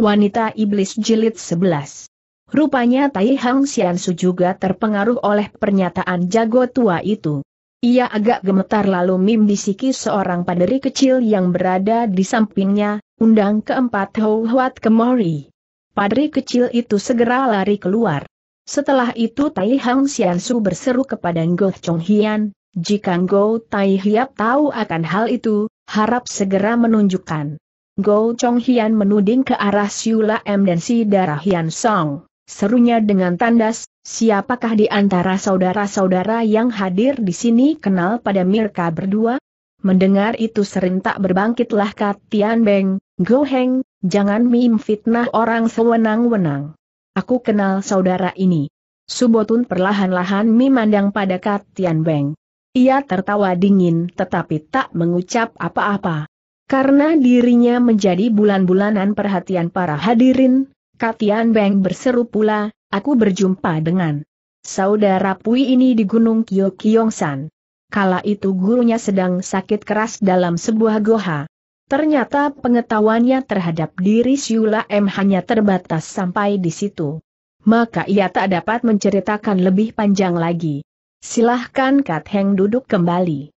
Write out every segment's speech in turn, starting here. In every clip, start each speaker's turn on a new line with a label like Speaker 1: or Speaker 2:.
Speaker 1: Wanita Iblis Jilid 11 Rupanya Tai Hang Xiansu juga terpengaruh oleh pernyataan jago tua itu. Ia agak gemetar lalu membisiki seorang paderi kecil yang berada di sampingnya, undang keempat Hou Huat Kemori. Paderi kecil itu segera lari keluar. Setelah itu Tai Hang Xiansu berseru kepada Ngo Chong Hian, jika Ngo Tai Hiap tahu akan hal itu, harap segera menunjukkan. Go Chong Hian menuding ke arah Siula M dan si Darah Hian Song. Serunya dengan tandas, siapakah di antara saudara-saudara yang hadir di sini kenal pada mereka berdua? Mendengar itu serentak berbangkitlah Kat Tian Beng, Go Heng, jangan mim fitnah orang sewenang-wenang. Aku kenal saudara ini. Subotun perlahan-lahan memandang pada Kat Tian Beng. Ia tertawa dingin tetapi tak mengucap apa-apa. Karena dirinya menjadi bulan-bulanan perhatian para hadirin, Katian Beng berseru pula, aku berjumpa dengan saudara Pui ini di Gunung Kyokyongsan. Kala itu gurunya sedang sakit keras dalam sebuah goha. Ternyata pengetahuannya terhadap diri Siula M hanya terbatas sampai di situ. Maka ia tak dapat menceritakan lebih panjang lagi. Silahkan Kat Heng duduk kembali.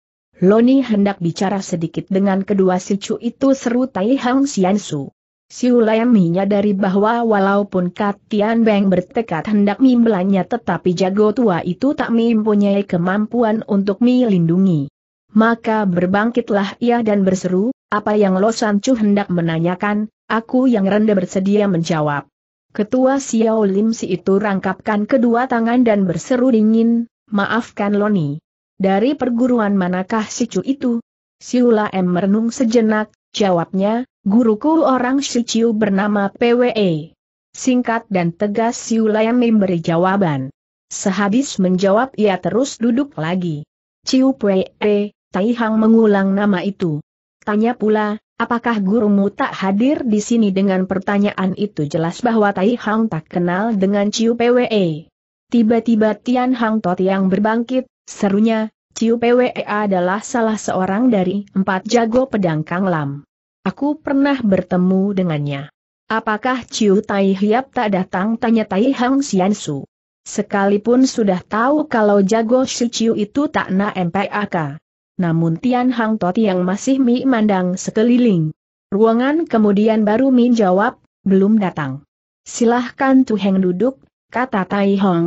Speaker 1: Loni hendak bicara sedikit dengan kedua si cu itu seru Taihang Hang Sian Su. menyadari bahwa walaupun Kat Tian Beng bertekad hendak membelanya tetapi jago tua itu tak mempunyai kemampuan untuk melindungi. Maka berbangkitlah ia dan berseru, apa yang Lo San Chu hendak menanyakan, aku yang rendah bersedia menjawab. Ketua Xiao Lim si itu rangkapkan kedua tangan dan berseru dingin, maafkan Loni. Dari perguruan manakah si Chu itu? Siula M merenung sejenak, jawabnya, guruku orang si Chu bernama PWE. Singkat dan tegas Siula M memberi jawaban. Sehabis menjawab ia terus duduk lagi. Ciu PWE, Taihang mengulang nama itu. Tanya pula, apakah gurumu tak hadir di sini dengan pertanyaan itu jelas bahwa Taihang tak kenal dengan Ciu PWE. Tiba-tiba Tian Hang Tot yang berbangkit, Serunya, Ciu PWE adalah salah seorang dari empat jago pedang Kang Lam. Aku pernah bertemu dengannya. Apakah Ciu Tai Hiap tak datang tanya Tai Hang Xian Sekalipun sudah tahu kalau jago si Ciu itu tak na MPAK. Namun Tian Hang Tot yang masih mi mandang sekeliling. Ruangan kemudian baru Min jawab, belum datang. Silahkan Tuheng duduk, kata Tai Hong,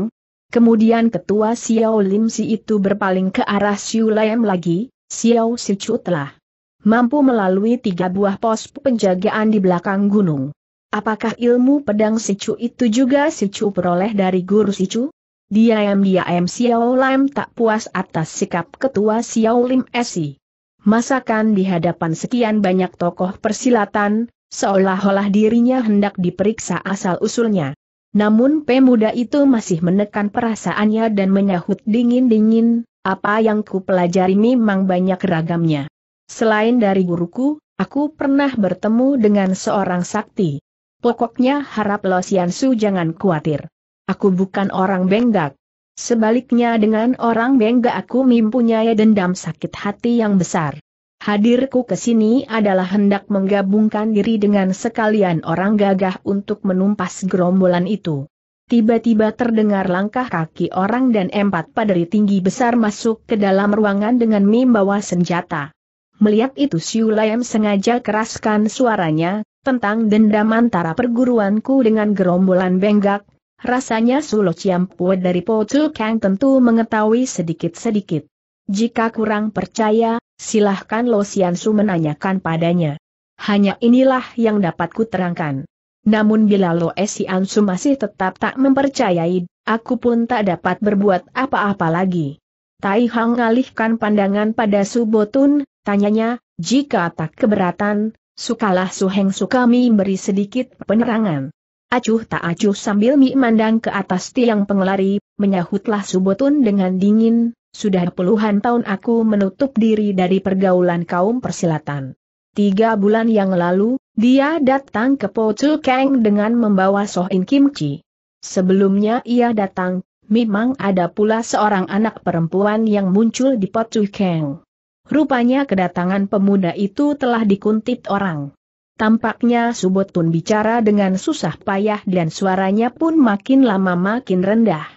Speaker 1: Kemudian ketua Xiao Lim Si itu berpaling ke arah Xiu Lam lagi, Xiao Si Chu telah mampu melalui tiga buah pos penjagaan di belakang gunung. Apakah ilmu pedang Si Chu itu juga Si Chu peroleh dari guru Si Chu? Diam-diam Xiao Lam tak puas atas sikap ketua Xiao Lim Si. Masakan di hadapan sekian banyak tokoh persilatan, seolah-olah dirinya hendak diperiksa asal-usulnya. Namun pemuda itu masih menekan perasaannya dan menyahut dingin-dingin, apa yang ku pelajari memang banyak ragamnya. Selain dari guruku, aku pernah bertemu dengan seorang sakti. Pokoknya harap Lo Su jangan khawatir. Aku bukan orang benggak. Sebaliknya dengan orang benggak aku mempunyai dendam sakit hati yang besar. Hadirku ke sini adalah hendak menggabungkan diri dengan sekalian orang gagah untuk menumpas gerombolan itu. Tiba-tiba terdengar langkah kaki orang dan empat paderi tinggi besar masuk ke dalam ruangan dengan membawa senjata. Melihat itu Siu Layam sengaja keraskan suaranya, tentang dendam antara perguruanku dengan gerombolan benggak, rasanya Sulo Ciampue dari Potul Kang tentu mengetahui sedikit-sedikit. Jika kurang percaya, silahkan Lo Xiansu menanyakan padanya. Hanya inilah yang dapat kuterangkan. Namun bila Lo Xiansu masih tetap tak mempercayai, aku pun tak dapat berbuat apa-apa lagi. Tai Hang alihkan pandangan pada Su Subotun, tanyanya, jika tak keberatan, sukalah Su Suheng Sukami beri sedikit penerangan. Acuh tak acuh sambil mi mandang ke atas tiang pengelari, menyahutlah Subotun dengan dingin, sudah puluhan tahun aku menutup diri dari pergaulan kaum persilatan. Tiga bulan yang lalu, dia datang ke Po Kang dengan membawa Sohin Kimchi. Sebelumnya ia datang, memang ada pula seorang anak perempuan yang muncul di Po Kang. Rupanya kedatangan pemuda itu telah dikuntit orang. Tampaknya Subotun bicara dengan susah payah dan suaranya pun makin lama makin rendah.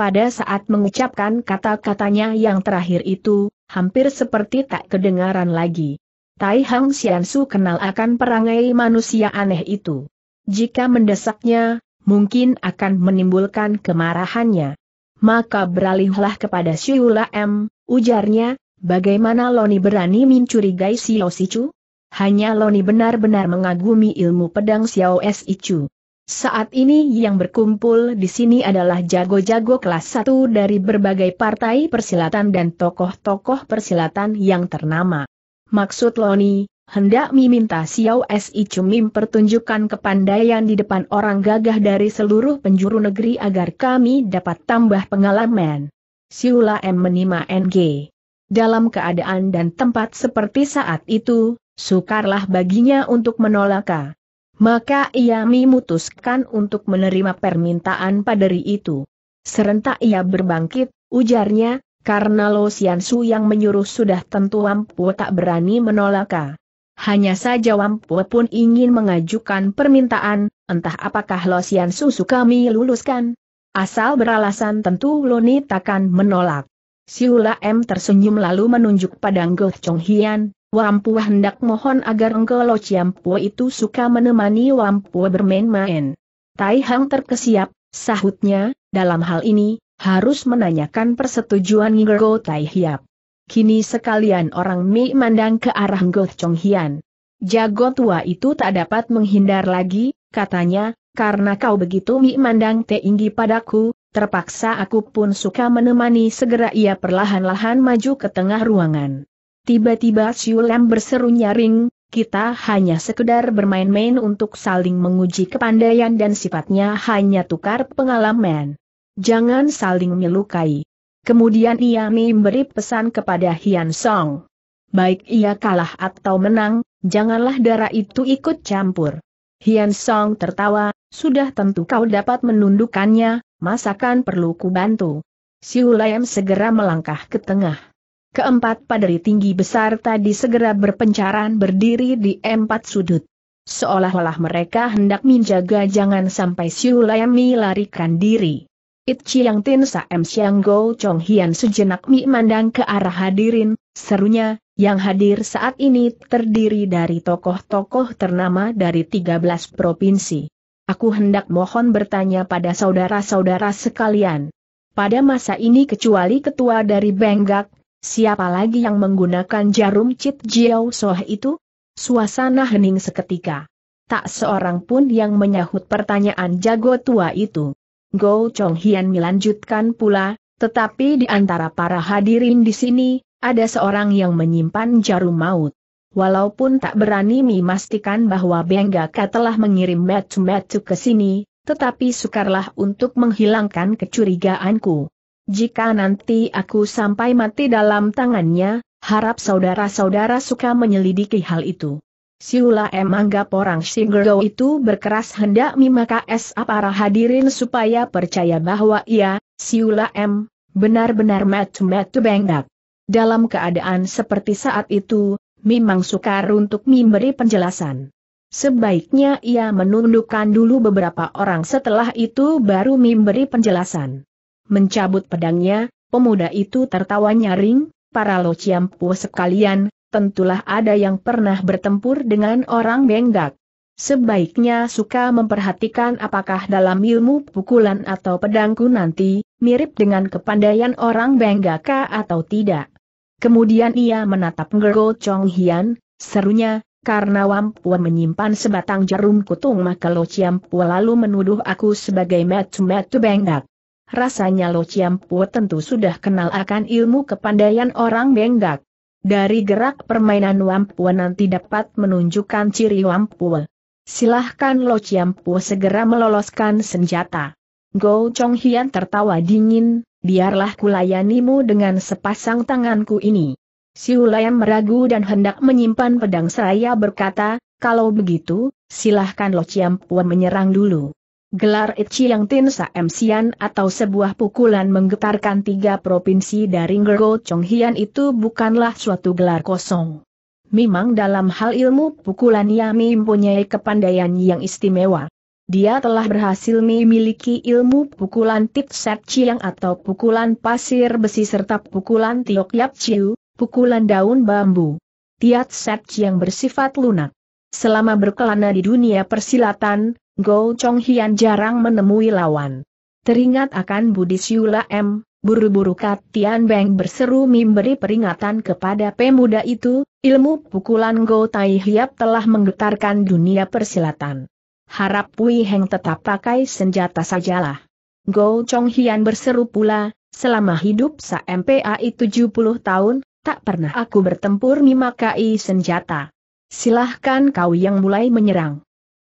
Speaker 1: Pada saat mengucapkan kata-katanya yang terakhir itu, hampir seperti tak kedengaran lagi. Tai Hang Xiansu kenal akan perangai manusia aneh itu. Jika mendesaknya, mungkin akan menimbulkan kemarahannya. Maka beralihlah kepada Siula M, ujarnya, bagaimana Loni berani mencurigai Xiao Sichu? Hanya Loni benar-benar mengagumi ilmu pedang Xiao Sichu. Saat ini yang berkumpul di sini adalah jago-jago kelas 1 dari berbagai partai persilatan dan tokoh-tokoh persilatan yang ternama. Maksud Loni, hendak meminta Xiao Si Cumim pertunjukan kepandaian di depan orang gagah dari seluruh penjuru negeri agar kami dapat tambah pengalaman. Siula M menima NG. Dalam keadaan dan tempat seperti saat itu, sukarlah baginya untuk menolak. Maka ia memutuskan untuk menerima permintaan paderi itu. Serentak ia berbangkit, ujarnya, karena Lo Su yang menyuruh sudah tentu Wampu tak berani menolak. Hanya saja Wampu pun ingin mengajukan permintaan, entah apakah Lo Su suka meluluskan. Asal beralasan tentu Lo ni takkan menolak. Siula M tersenyum lalu menunjuk padang Goh Chong Hian, Wampu hendak mohon agar Engkelo Ciampu itu suka menemani Wampu bermain-main. Tai Hang terkesiap, sahutnya, dalam hal ini, harus menanyakan persetujuan Ngo Tai Hiap. Kini sekalian orang Mi mandang ke arah Ngo Chong Hian. Jago tua itu tak dapat menghindar lagi, katanya, karena kau begitu Mi mandang tinggi padaku, terpaksa aku pun suka menemani segera ia perlahan-lahan maju ke tengah ruangan. Tiba-tiba Siulam berseru nyaring, kita hanya sekedar bermain-main untuk saling menguji kepandaian dan sifatnya hanya tukar pengalaman. Jangan saling melukai. Kemudian ia memberi pesan kepada Hian Song. Baik ia kalah atau menang, janganlah darah itu ikut campur. Hian Song tertawa, sudah tentu kau dapat menundukkannya, masakan perlu ku bantu. Siulayam segera melangkah ke tengah. Keempat paderi tinggi besar tadi segera berpencaran berdiri di empat sudut. Seolah-olah mereka hendak menjaga jangan sampai Siu Lam melarikan diri. It Chiang Tin Saem Siang Go Chong Hian sejenak mi mandang ke arah hadirin, serunya, yang hadir saat ini terdiri dari tokoh-tokoh ternama dari 13 provinsi. Aku hendak mohon bertanya pada saudara-saudara sekalian. Pada masa ini kecuali ketua dari Benggak, Siapa lagi yang menggunakan jarum Cit Jiao Soh itu? Suasana hening seketika. Tak seorang pun yang menyahut pertanyaan jago tua itu. Go Chong Hian melanjutkan pula, tetapi di antara para hadirin di sini, ada seorang yang menyimpan jarum maut. Walaupun tak berani memastikan bahwa Benggaka telah mengirim metu-metu ke sini, tetapi sukarlah untuk menghilangkan kecurigaanku. Jika nanti aku sampai mati dalam tangannya, harap saudara-saudara suka menyelidiki hal itu. Siula M anggap orang Singero itu berkeras hendak mimaka SA para hadirin supaya percaya bahwa ia, Siula M, benar-benar metu-metu bengdak. Dalam keadaan seperti saat itu, memang sukar untuk memberi penjelasan. Sebaiknya ia menundukkan dulu beberapa orang setelah itu baru memberi penjelasan. Mencabut pedangnya, pemuda itu tertawa nyaring, para lo ciampu sekalian, tentulah ada yang pernah bertempur dengan orang Benggak. Sebaiknya suka memperhatikan apakah dalam ilmu pukulan atau pedangku nanti, mirip dengan kepandaian orang Benggaka atau tidak. Kemudian ia menatap Ngergo Chong Hian, serunya, karena Wampua menyimpan sebatang jarum kutung maka Lo Chiampua lalu menuduh aku sebagai metu-metu Benggak. Rasanya Lo Chiampu tentu sudah kenal akan ilmu kepandaian orang Benggak. Dari gerak permainan Wampua nanti dapat menunjukkan ciri Wampua. Silahkan Lo Chiampu segera meloloskan senjata. Go Chong Hian tertawa dingin, biarlah kulayanimu dengan sepasang tanganku ini. Si Hulayan meragu dan hendak menyimpan pedang seraya berkata, kalau begitu, silahkan Lo Chiampu menyerang dulu. Gelar Ichi yang Tinsa Emsian atau sebuah pukulan menggetarkan tiga provinsi dari Ngergo Chonghian itu bukanlah suatu gelar kosong. Memang dalam hal ilmu pukulan Yami mempunyai kepandaian yang istimewa. Dia telah berhasil memiliki ilmu pukulan tip set chiang atau pukulan pasir besi serta pukulan tiok yap chiu, pukulan daun bambu. Tiat set chiang bersifat lunak. Selama berkelana di dunia persilatan, Go Chong Hian jarang menemui lawan. Teringat akan Budi Siula M, buru-buru Kat Tian Beng berseru memberi peringatan kepada pemuda itu, ilmu pukulan Go Tai Hiap telah menggetarkan dunia persilatan. Harap Pui Heng tetap pakai senjata sajalah. Go Chong Hian berseru pula, selama hidup sa MPAI 70 tahun, tak pernah aku bertempur memakai senjata. Silahkan kau yang mulai menyerang.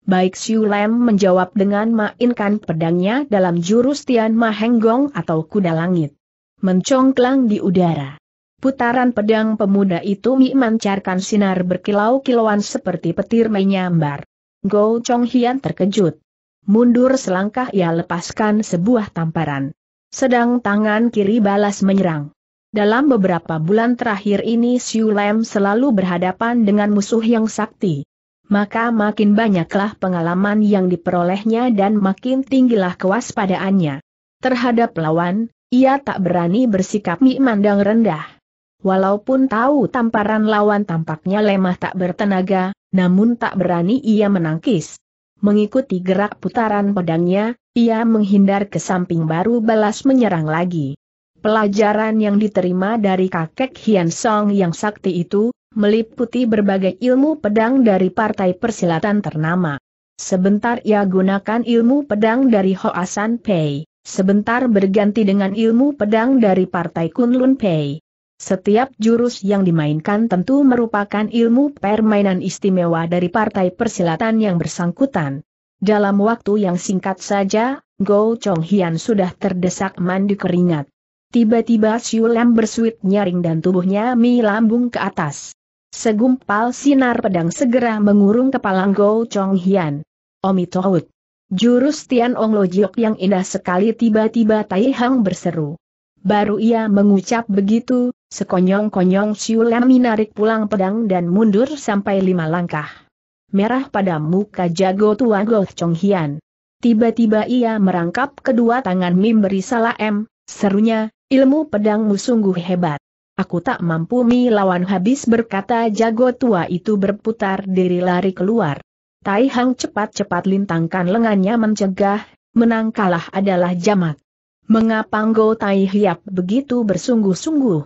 Speaker 1: Baik Siu Lem menjawab dengan mainkan pedangnya dalam jurus Tian Mahenggong atau kuda langit. Mencongklang di udara. Putaran pedang pemuda itu memancarkan sinar berkilau-kilauan seperti petir menyambar. Go Chong Hian terkejut. Mundur selangkah ia lepaskan sebuah tamparan. Sedang tangan kiri balas menyerang. Dalam beberapa bulan terakhir ini Siu Lem selalu berhadapan dengan musuh yang sakti maka makin banyaklah pengalaman yang diperolehnya dan makin tinggilah kewaspadaannya. Terhadap lawan, ia tak berani bersikap memandang rendah. Walaupun tahu tamparan lawan tampaknya lemah tak bertenaga, namun tak berani ia menangkis. Mengikuti gerak putaran pedangnya, ia menghindar ke samping baru balas menyerang lagi. Pelajaran yang diterima dari kakek Hian Song yang sakti itu, meliputi berbagai ilmu pedang dari partai persilatan ternama. Sebentar ia gunakan ilmu pedang dari Hoasan Pei, sebentar berganti dengan ilmu pedang dari partai Kunlun Pei. Setiap jurus yang dimainkan tentu merupakan ilmu permainan istimewa dari partai persilatan yang bersangkutan. Dalam waktu yang singkat saja, Go Chong Hian sudah terdesak mandi keringat. Tiba-tiba Siu Lam bersuit nyaring dan tubuhnya mi lambung ke atas. Segumpal sinar pedang segera mengurung kepala Go Chong Hian. Omi Tohut. Jurus Tian Ong Lo Lojiok yang indah sekali tiba-tiba Tai Hang berseru. Baru ia mengucap begitu, sekonyong-konyong Siulam menarik pulang pedang dan mundur sampai lima langkah. Merah pada muka jago tua Go Chong Hian. Tiba-tiba ia merangkap kedua tangan Mim beri M, serunya, ilmu pedangmu sungguh hebat. Aku tak mampu mi lawan habis berkata jago tua itu berputar diri lari keluar. Tai Hang cepat-cepat lintangkan lengannya mencegah, menang adalah jamak. Mengapa Nggo Tai Hiap begitu bersungguh-sungguh?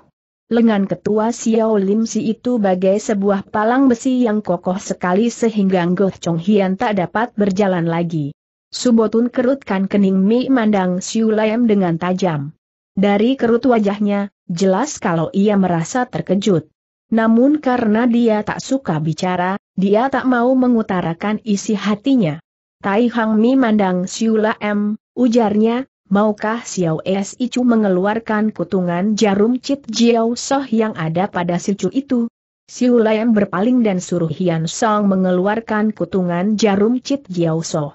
Speaker 1: Lengan ketua Xiao Lim Si itu bagai sebuah palang besi yang kokoh sekali sehingga Nggo Chong Hian tak dapat berjalan lagi. Subotun kerutkan kening Mi mandang Siu Lam dengan tajam. Dari kerut wajahnya, jelas kalau ia merasa terkejut. Namun karena dia tak suka bicara, dia tak mau mengutarakan isi hatinya. Tai Hang Mi mandang Siula M, ujarnya, maukah Xiao Chu mengeluarkan kutungan jarum Cit Jiao Soh yang ada pada Si Chu itu? Siula M berpaling dan suruh Hian Song mengeluarkan kutungan jarum Cit Jiao Soh.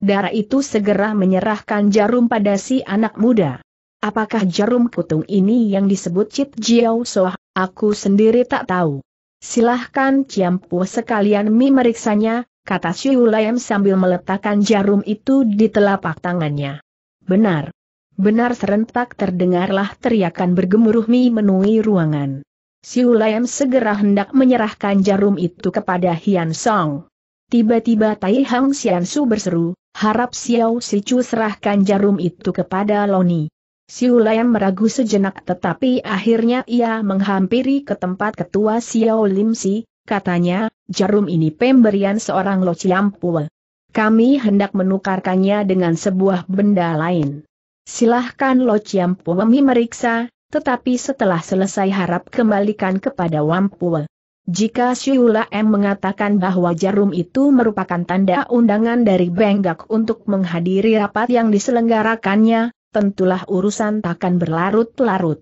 Speaker 1: Darah itu segera menyerahkan jarum pada si anak muda. Apakah jarum kutung ini yang disebut Cit Jiao Soh, aku sendiri tak tahu. Silahkan Ciampu sekalian mi meriksanya, kata Siulayam sambil meletakkan jarum itu di telapak tangannya. Benar. Benar serentak terdengarlah teriakan bergemuruh mi menui ruangan. Siulayam segera hendak menyerahkan jarum itu kepada Hian Song. Tiba-tiba Tai Hang Sian Su berseru, harap Xiao Sichu serahkan jarum itu kepada Loni. Siu Lam meragu sejenak tetapi akhirnya ia menghampiri ke tempat ketua Xiao Lim Si, katanya, jarum ini pemberian seorang Lo Chiampua. Kami hendak menukarkannya dengan sebuah benda lain. Silahkan Lo Chiampua memeriksa, tetapi setelah selesai harap kembalikan kepada Wampua. Jika Siu M mengatakan bahwa jarum itu merupakan tanda undangan dari Benggak untuk menghadiri rapat yang diselenggarakannya, tentulah urusan takkan berlarut-larut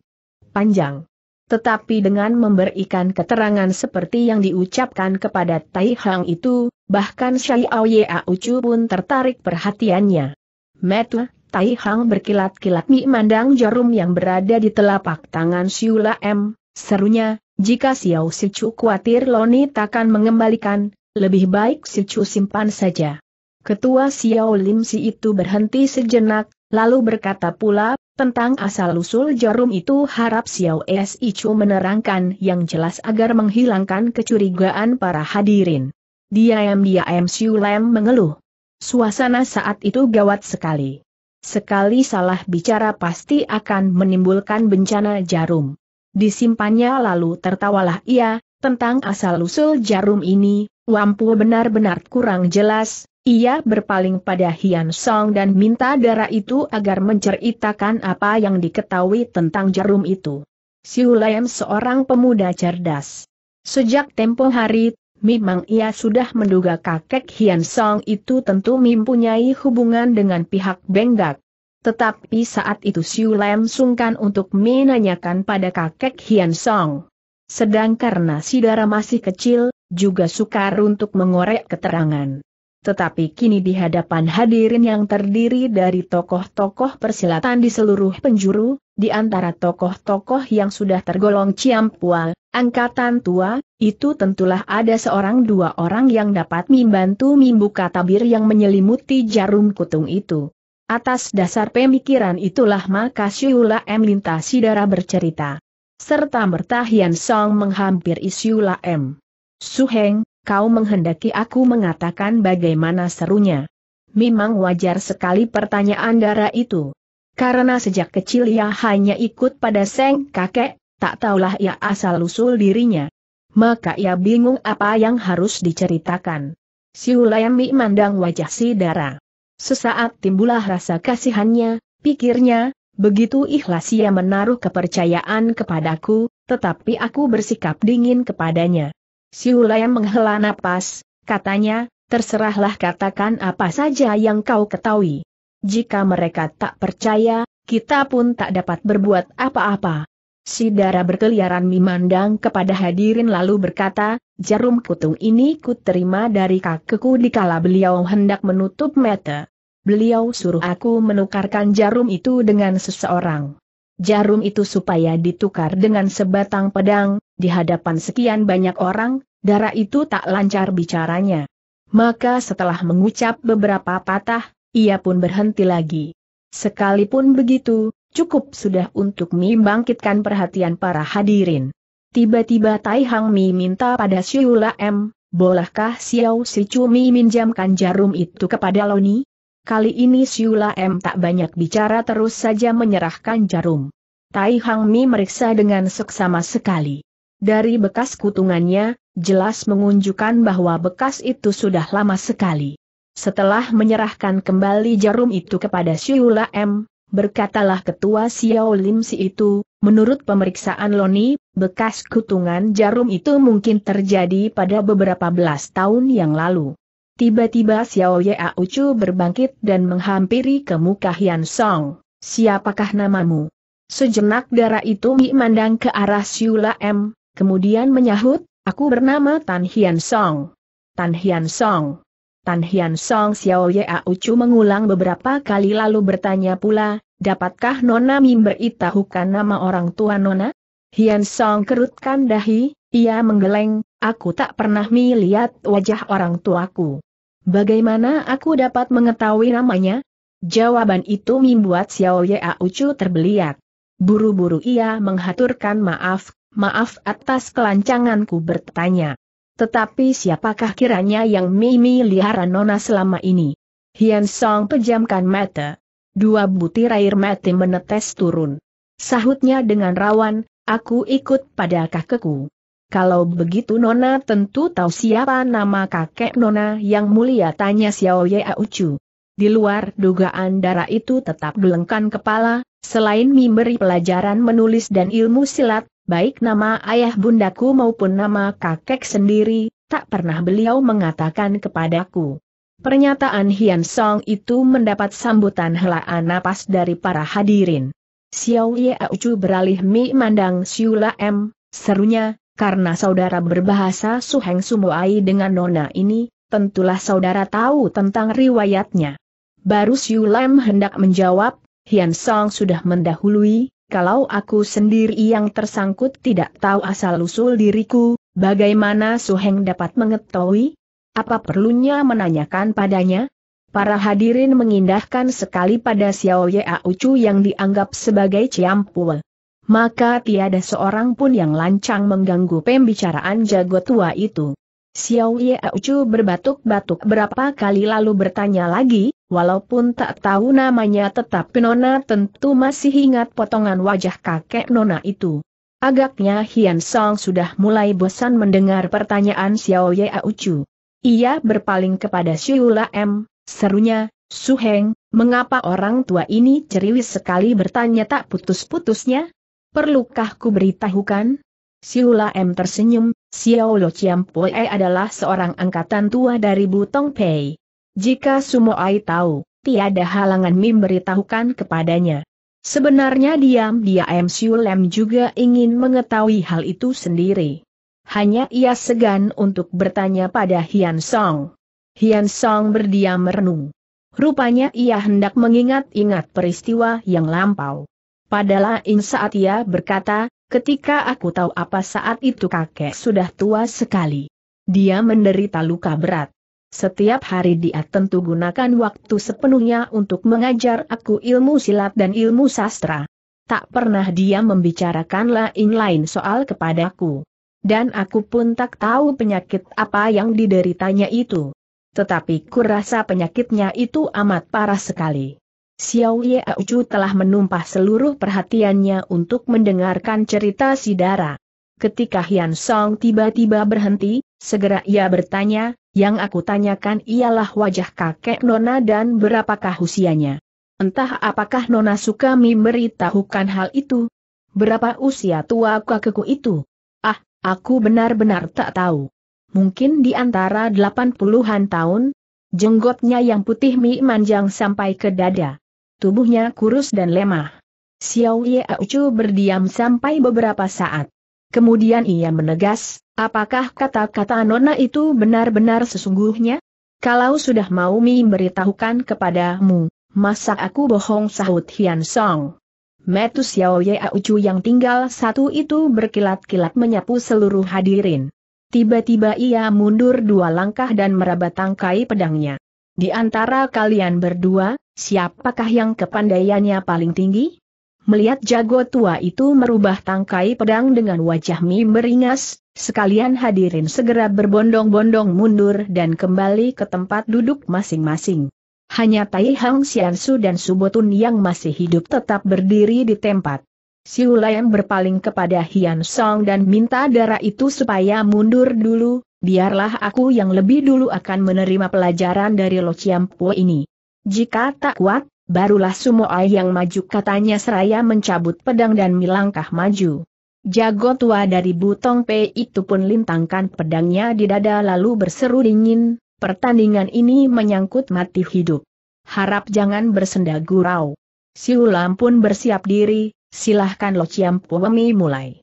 Speaker 1: panjang. Tetapi dengan memberikan keterangan seperti yang diucapkan kepada Tai Hang itu, bahkan Shai Aoye Aucu pun tertarik perhatiannya. Metu, Tai Hang berkilat-kilat memandang jarum yang berada di telapak tangan Siula M, serunya, jika Xiao Sichu khawatir Loni takkan mengembalikan, lebih baik Sichu simpan saja. Ketua Xiao Lim Si itu berhenti sejenak, Lalu berkata pula, tentang asal-usul jarum itu harap Xiao Si Chu menerangkan yang jelas agar menghilangkan kecurigaan para hadirin. Diam-diam Xiu Lam mengeluh. Suasana saat itu gawat sekali. Sekali salah bicara pasti akan menimbulkan bencana jarum. Disimpannya lalu tertawalah ia, tentang asal-usul jarum ini, Wampu benar-benar kurang jelas, ia berpaling pada Hian Song dan minta darah itu agar menceritakan apa yang diketahui tentang jarum itu. Siu Lem seorang pemuda cerdas. Sejak tempo hari, memang ia sudah menduga kakek Hian Song itu tentu mempunyai hubungan dengan pihak Benggak. Tetapi saat itu Siu Lem sungkan untuk menanyakan pada kakek Hian Song. Sedang karena si darah masih kecil, juga sukar untuk mengorek keterangan. Tetapi kini di hadapan hadirin yang terdiri dari tokoh-tokoh persilatan di seluruh penjuru, di antara tokoh-tokoh yang sudah tergolong ciampual, angkatan tua, itu tentulah ada seorang dua orang yang dapat membantu membuka tabir yang menyelimuti jarum kutung itu. Atas dasar pemikiran itulah maka Syula M. Lintasidara bercerita. Serta Mertahian Song menghampir Siula M. Suheng, kau menghendaki aku mengatakan bagaimana serunya. Memang wajar sekali pertanyaan Dara itu. Karena sejak kecil ia hanya ikut pada seng kakek, tak taulah ia asal-usul dirinya. Maka ia bingung apa yang harus diceritakan. Siulayami mandang wajah si Dara. Sesaat timbullah rasa kasihannya, pikirnya, begitu ikhlas ia menaruh kepercayaan kepadaku, tetapi aku bersikap dingin kepadanya. Si yang menghela napas, katanya, terserahlah katakan apa saja yang kau ketahui. Jika mereka tak percaya, kita pun tak dapat berbuat apa-apa. Sidara berkeliaran memandang kepada hadirin lalu berkata, jarum kutung ini ku terima dari kakekku dikala beliau hendak menutup mata. Beliau suruh aku menukarkan jarum itu dengan seseorang. Jarum itu supaya ditukar dengan sebatang pedang, di hadapan sekian banyak orang, darah itu tak lancar bicaranya. Maka setelah mengucap beberapa patah, ia pun berhenti lagi. Sekalipun begitu, cukup sudah untuk Mi bangkitkan perhatian para hadirin. Tiba-tiba Tai Hang Mi minta pada Siula M, bolehkah Xiao Si mi minjamkan jarum itu kepada Loni? Kali ini Siula M tak banyak bicara terus saja menyerahkan jarum. Tai Hang Mi meriksa dengan seksama sekali. Dari bekas kutungannya, jelas mengunjukkan bahwa bekas itu sudah lama sekali. Setelah menyerahkan kembali jarum itu kepada Siula M, berkatalah ketua Xiao Lim si itu, menurut pemeriksaan Loni, bekas kutungan jarum itu mungkin terjadi pada beberapa belas tahun yang lalu. Tiba-tiba Xiao Ya Ucu berbangkit dan menghampiri ke muka Hian Song. Siapakah namamu? Sejenak darah itu memandang ke arah Siula M, kemudian menyahut, Aku bernama Tan Hian Song. Tan Hian Song. Tan Hian Song Xiao Ya Ucu mengulang beberapa kali lalu bertanya pula, dapatkah Nona Mim beritahukan nama orang tua Nona? Hian Song kerutkan dahi, ia menggeleng, aku tak pernah melihat wajah orang tuaku. Bagaimana aku dapat mengetahui namanya? Jawaban itu membuat Xiao Ya Ucu terbeliak. Buru-buru ia menghaturkan maaf, maaf atas kelancanganku bertanya. Tetapi siapakah kiranya yang Mimi lihara Nona selama ini? Hian Song pejamkan mata. Dua butir air mati menetes turun. Sahutnya dengan rawan, aku ikut pada kakekku. Kalau begitu Nona tentu tahu siapa nama kakek Nona yang mulia tanya Xiao Ye Ucu. Di luar dugaan darah itu tetap gelengkan kepala, selain memberi pelajaran menulis dan ilmu silat, baik nama ayah bundaku maupun nama kakek sendiri, tak pernah beliau mengatakan kepadaku. Pernyataan Hian Song itu mendapat sambutan helaan napas dari para hadirin. Xiao Ye Aucu beralih mi mandang Siula M, serunya, karena saudara berbahasa Suheng Sumoai dengan nona ini, tentulah saudara tahu tentang riwayatnya. Baru M hendak menjawab, Hian Song sudah mendahului, kalau aku sendiri yang tersangkut tidak tahu asal-usul diriku, bagaimana Su Heng dapat mengetahui? Apa perlunya menanyakan padanya? Para hadirin mengindahkan sekali pada Xiao Ya Ucu yang dianggap sebagai Ciampul. Maka tiada seorang pun yang lancang mengganggu pembicaraan jago tua itu. Xiao Yaucu berbatuk-batuk berapa kali lalu bertanya lagi, walaupun tak tahu namanya tetap Nona tentu masih ingat potongan wajah kakek Nona itu. Agaknya Hian Song sudah mulai bosan mendengar pertanyaan Xiao Yaucu. Ia berpaling kepada Xiula M, serunya, Suheng, mengapa orang tua ini ceriwis sekali bertanya tak putus-putusnya? Perlukah ku beritahukan? Siula M tersenyum, Xiao Lo Chiampue adalah seorang angkatan tua dari Butong Pei. Jika Sumo Ai tahu, tiada halangan memberitahukan kepadanya. Sebenarnya diam-diam Siu Lem juga ingin mengetahui hal itu sendiri. Hanya ia segan untuk bertanya pada Hian Song. Hian Song berdiam merenung. Rupanya ia hendak mengingat-ingat peristiwa yang lampau. Padahal in saat ia berkata, Ketika aku tahu apa saat itu kakek sudah tua sekali. Dia menderita luka berat. Setiap hari dia tentu gunakan waktu sepenuhnya untuk mengajar aku ilmu silat dan ilmu sastra. Tak pernah dia membicarakan lain-lain soal kepadaku. Dan aku pun tak tahu penyakit apa yang dideritanya itu. Tetapi kurasa penyakitnya itu amat parah sekali. Xiao Ye telah menumpah seluruh perhatiannya untuk mendengarkan cerita Sidara. Ketika Hian Song tiba-tiba berhenti, segera ia bertanya, yang aku tanyakan ialah wajah kakek Nona dan berapakah usianya. Entah apakah Nona suka memberitahukan hal itu. Berapa usia tua kakekku itu? Ah, aku benar-benar tak tahu. Mungkin di antara delapan puluhan tahun, jenggotnya yang putih mi manjang sampai ke dada tubuhnya kurus dan lemah. Xiao Ye Aucu berdiam sampai beberapa saat. Kemudian ia menegas, apakah kata-kata Nona itu benar-benar sesungguhnya? Kalau sudah mau Mi beritahukan kepadamu, masa aku bohong sahut Hian Song. Metu Xiao Ye Aucu yang tinggal satu itu berkilat-kilat menyapu seluruh hadirin. Tiba-tiba ia mundur dua langkah dan meraba tangkai pedangnya. Di antara kalian berdua, siapakah yang kepandaiannya paling tinggi? Melihat jago tua itu merubah tangkai pedang dengan wajah mim beringas, sekalian hadirin segera berbondong-bondong mundur dan kembali ke tempat duduk masing-masing. Hanya Tai Hang Xiansu dan Subotun yang masih hidup tetap berdiri di tempat. Si Lian berpaling kepada Hian Song dan minta darah itu supaya mundur dulu, biarlah aku yang lebih dulu akan menerima pelajaran dari Lo Chiampo Po ini. Jika tak kuat, barulah Sumoai yang maju katanya seraya mencabut pedang dan melangkah maju. Jago tua dari Butong Pei itu pun lintangkan pedangnya di dada lalu berseru dingin, pertandingan ini menyangkut mati hidup. Harap jangan bersenda gurau. Siulam pun bersiap diri, silahkan Lo Ciampuemi mulai.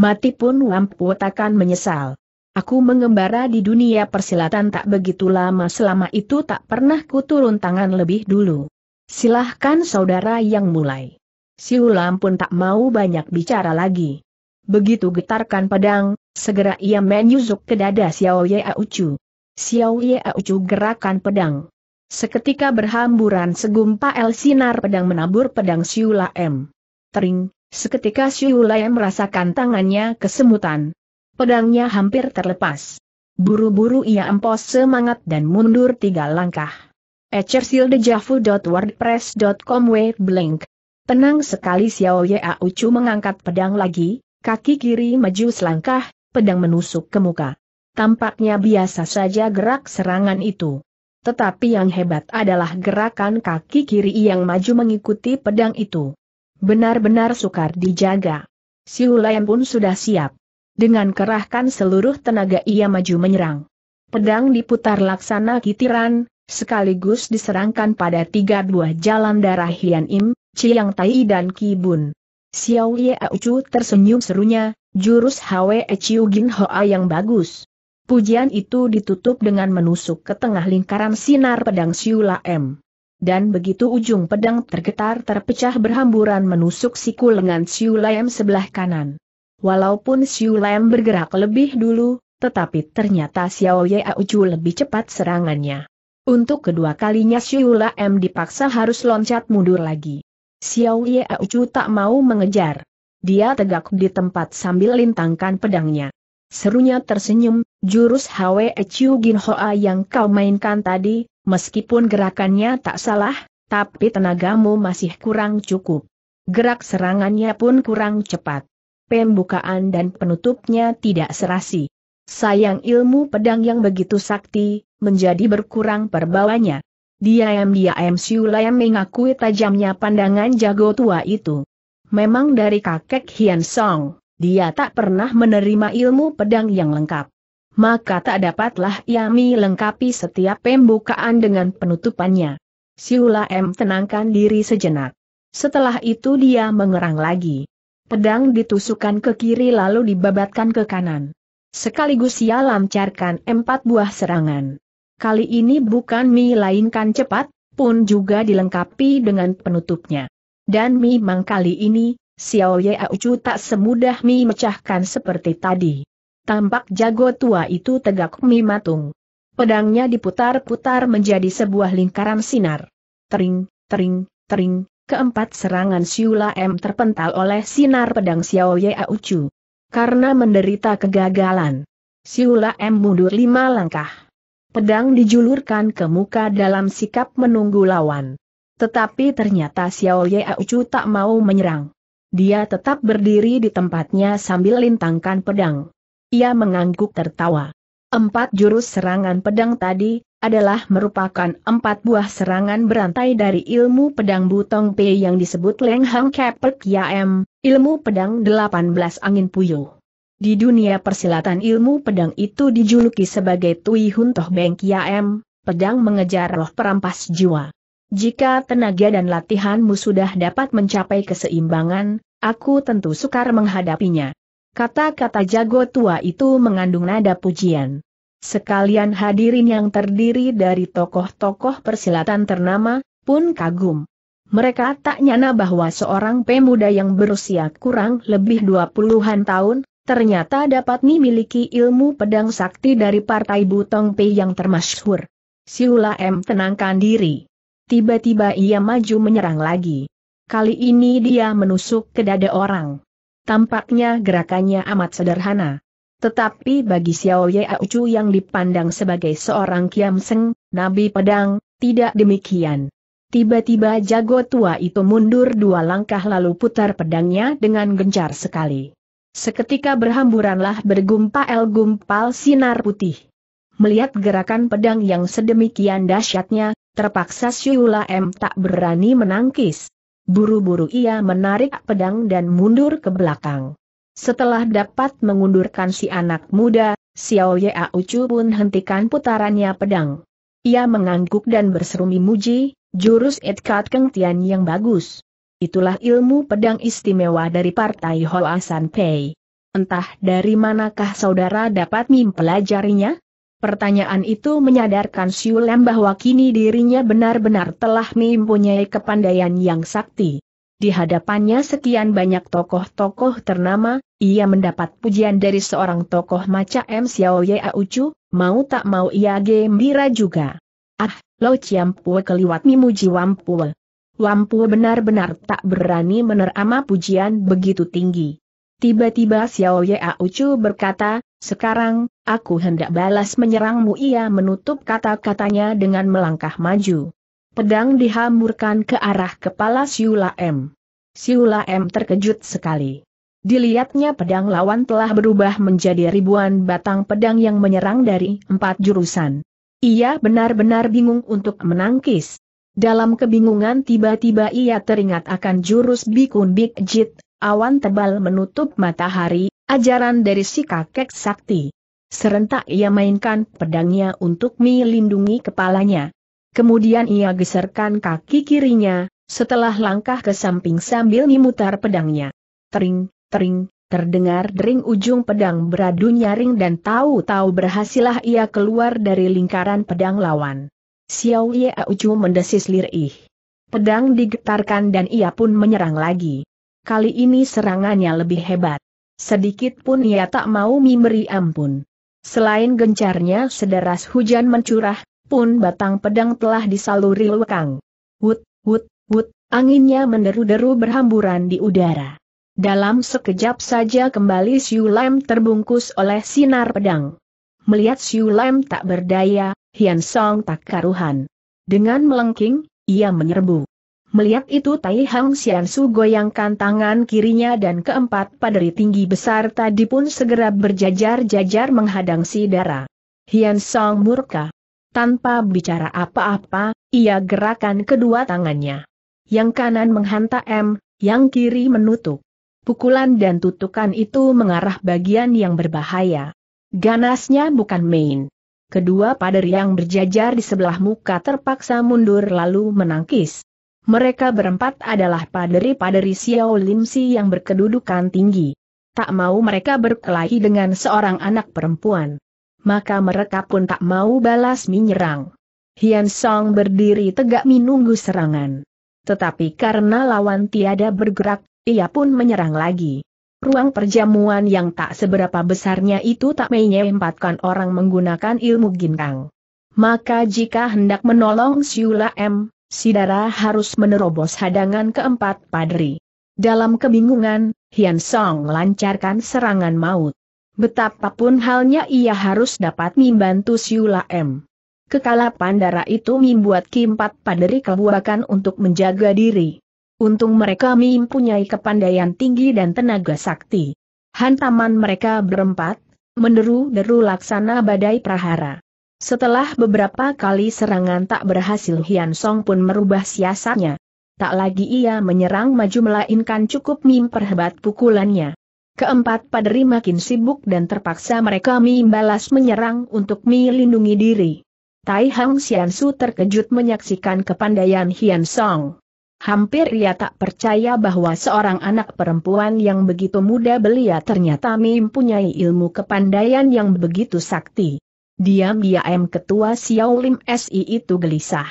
Speaker 1: Mati pun Wampu takkan menyesal. Aku mengembara di dunia persilatan tak begitu lama selama itu tak pernah kuturun tangan lebih dulu. Silahkan saudara yang mulai. Si Ulam pun tak mau banyak bicara lagi. Begitu getarkan pedang, segera ia menyusuk ke dada Xiao Ye Aucu. Xiao Ye Aucu gerakan pedang. Seketika berhamburan segumpal sinar pedang menabur pedang Siula M. Tering, seketika Siula M merasakan tangannya kesemutan, Pedangnya hampir terlepas. Buru-buru ia empos semangat dan mundur tiga langkah. Echersildejavu.wordpress.com dejavu.wordpress.com Blink. Tenang sekali Xiao Ya Ucu mengangkat pedang lagi, kaki kiri maju selangkah, pedang menusuk ke muka. Tampaknya biasa saja gerak serangan itu. Tetapi yang hebat adalah gerakan kaki kiri yang maju mengikuti pedang itu. Benar-benar sukar dijaga. Hulayan pun sudah siap. Dengan kerahkan seluruh tenaga ia maju menyerang. Pedang diputar laksana kitiran, sekaligus diserangkan pada tiga buah jalan darah Hian Im, Chiang Tai dan Ki Bun. Xiao Ye Chu tersenyum serunya, jurus Hwe Chiu Gin Hoa yang bagus. Pujian itu ditutup dengan menusuk ke tengah lingkaran sinar pedang Siula M. Dan begitu ujung pedang tergetar terpecah berhamburan menusuk siku lengan Siula M sebelah kanan. Walaupun Xiu Lem bergerak lebih dulu, tetapi ternyata Xiao Ye Ucu lebih cepat serangannya. Untuk kedua kalinya Xiu M dipaksa harus loncat mundur lagi. Xiao Ye Ucu tak mau mengejar. Dia tegak di tempat sambil lintangkan pedangnya. Serunya tersenyum, jurus Hwe Chiu Gin Hoa yang kau mainkan tadi, meskipun gerakannya tak salah, tapi tenagamu masih kurang cukup. Gerak serangannya pun kurang cepat pembukaan dan penutupnya tidak serasi. Sayang ilmu pedang yang begitu sakti, menjadi berkurang perbawanya. Diam-diam Siulayam mengakui tajamnya pandangan jago tua itu. Memang dari kakek Hian Song, dia tak pernah menerima ilmu pedang yang lengkap. Maka tak dapatlah Yami lengkapi setiap pembukaan dengan penutupannya. Siula M tenangkan diri sejenak. Setelah itu dia mengerang lagi pedang ditusukkan ke kiri lalu dibabatkan ke kanan. Sekaligus ia lancarkan empat buah serangan. Kali ini bukan Mi lainkan cepat, pun juga dilengkapi dengan penutupnya. Dan Mi Mang kali ini, Xiao Ye Aucu tak semudah Mi mecahkan seperti tadi. Tampak jago tua itu tegak Mi matung. Pedangnya diputar-putar menjadi sebuah lingkaran sinar. Tering, tering, tering, keempat serangan Siula M terpental oleh sinar pedang Xiao Ye Chu. Karena menderita kegagalan, Siula M mundur lima langkah. Pedang dijulurkan ke muka dalam sikap menunggu lawan. Tetapi ternyata Xiao Ye Chu tak mau menyerang. Dia tetap berdiri di tempatnya sambil lintangkan pedang. Ia mengangguk tertawa. Empat jurus serangan pedang tadi, adalah merupakan empat buah serangan berantai dari ilmu pedang Butong Pei yang disebut Leng Hang Kepek yam, ilmu pedang 18 angin puyuh. Di dunia persilatan ilmu pedang itu dijuluki sebagai Tui Hun Toh Beng yam, pedang mengejar roh perampas jiwa. Jika tenaga dan latihanmu sudah dapat mencapai keseimbangan, aku tentu sukar menghadapinya. Kata-kata jago tua itu mengandung nada pujian sekalian hadirin yang terdiri dari tokoh-tokoh persilatan ternama, pun kagum. Mereka tak nyana bahwa seorang pemuda yang berusia kurang lebih 20-an tahun, ternyata dapat memiliki ilmu pedang sakti dari partai Butong Pei yang termasyhur. Siula M tenangkan diri. Tiba-tiba ia maju menyerang lagi. Kali ini dia menusuk ke dada orang. Tampaknya gerakannya amat sederhana. Tetapi bagi Xiao Ye Aucu yang dipandang sebagai seorang kiam seng, nabi pedang, tidak demikian. Tiba-tiba jago tua itu mundur dua langkah lalu putar pedangnya dengan gencar sekali. Seketika berhamburanlah bergumpal gumpal sinar putih. Melihat gerakan pedang yang sedemikian dahsyatnya, terpaksa Siula M tak berani menangkis. Buru-buru ia menarik pedang dan mundur ke belakang. Setelah dapat mengundurkan si anak muda, Xiao Yea Ucu pun hentikan putarannya pedang. Ia mengangguk dan berseru memuji, jurus Edkat Keng Tian yang bagus. Itulah ilmu pedang istimewa dari partai Hoa San Pei. Entah dari manakah saudara dapat mempelajarinya? Pertanyaan itu menyadarkan Siulem bahwa kini dirinya benar-benar telah mempunyai kepandaian yang sakti. Di hadapannya sekian banyak tokoh-tokoh ternama, ia mendapat pujian dari seorang tokoh macam M. Xiao Ye Aucu, mau tak mau ia gembira juga. Ah, lo ciampue keliwat mimuji wampue. Wampue benar-benar tak berani menerima pujian begitu tinggi. Tiba-tiba Xiao Ye Aucu berkata, sekarang, aku hendak balas menyerangmu ia menutup kata-katanya dengan melangkah maju pedang dihamburkan ke arah kepala Siula M. Siula M terkejut sekali. Dilihatnya pedang lawan telah berubah menjadi ribuan batang pedang yang menyerang dari empat jurusan. Ia benar-benar bingung untuk menangkis. Dalam kebingungan tiba-tiba ia teringat akan jurus Bikun Big Jit, awan tebal menutup matahari, ajaran dari si kakek sakti. Serentak ia mainkan pedangnya untuk melindungi kepalanya. Kemudian ia geserkan kaki kirinya, setelah langkah ke samping sambil memutar pedangnya. Tering, tering, terdengar dering ujung pedang beradu nyaring dan tahu-tahu berhasillah ia keluar dari lingkaran pedang lawan. Xiao Ye Aucu mendesis lirih. Pedang digetarkan dan ia pun menyerang lagi. Kali ini serangannya lebih hebat. Sedikit pun ia tak mau memberi ampun. Selain gencarnya sederas hujan mencurah, pun batang pedang telah disaluri lekang. Wut, wut, wut, anginnya menderu-deru berhamburan di udara. Dalam sekejap saja kembali Siu Lam terbungkus oleh sinar pedang. Melihat Siu Lam tak berdaya, Hian Song tak karuhan. Dengan melengking, ia menyerbu. Melihat itu Tai Hang Xian Su goyangkan tangan kirinya dan keempat paderi tinggi besar tadi pun segera berjajar-jajar menghadang si darah. Hian Song murka. Tanpa bicara apa-apa, ia gerakan kedua tangannya. Yang kanan menghantam M, yang kiri menutup. Pukulan dan tutukan itu mengarah bagian yang berbahaya. Ganasnya bukan main. Kedua pader yang berjajar di sebelah muka terpaksa mundur lalu menangkis. Mereka berempat adalah paderi-paderi Xiao Lim Si yang berkedudukan tinggi. Tak mau mereka berkelahi dengan seorang anak perempuan maka mereka pun tak mau balas menyerang. Hian Song berdiri tegak menunggu serangan. Tetapi karena lawan tiada bergerak, ia pun menyerang lagi. Ruang perjamuan yang tak seberapa besarnya itu tak menyempatkan orang menggunakan ilmu ginkang. Maka jika hendak menolong Siula M, Sidara harus menerobos hadangan keempat padri. Dalam kebingungan, Hian Song melancarkan serangan maut. Betapapun halnya ia harus dapat membantu Siula M. Kekala Pandara itu membuat Kimpat Paderi kebuakan untuk menjaga diri. Untung mereka mempunyai kepandaian tinggi dan tenaga sakti. Hantaman mereka berempat, meneru deru laksana badai prahara. Setelah beberapa kali serangan tak berhasil Hian Song pun merubah siasatnya. Tak lagi ia menyerang maju melainkan cukup memperhebat pukulannya. Keempat paderi makin sibuk dan terpaksa mereka membalas menyerang untuk melindungi diri. Tai Hang Su terkejut menyaksikan kepandaian Hian Song. Hampir ia tak percaya bahwa seorang anak perempuan yang begitu muda belia ternyata mempunyai ilmu kepandaian yang begitu sakti. Diam-diam ketua Xiao Lim SI itu gelisah.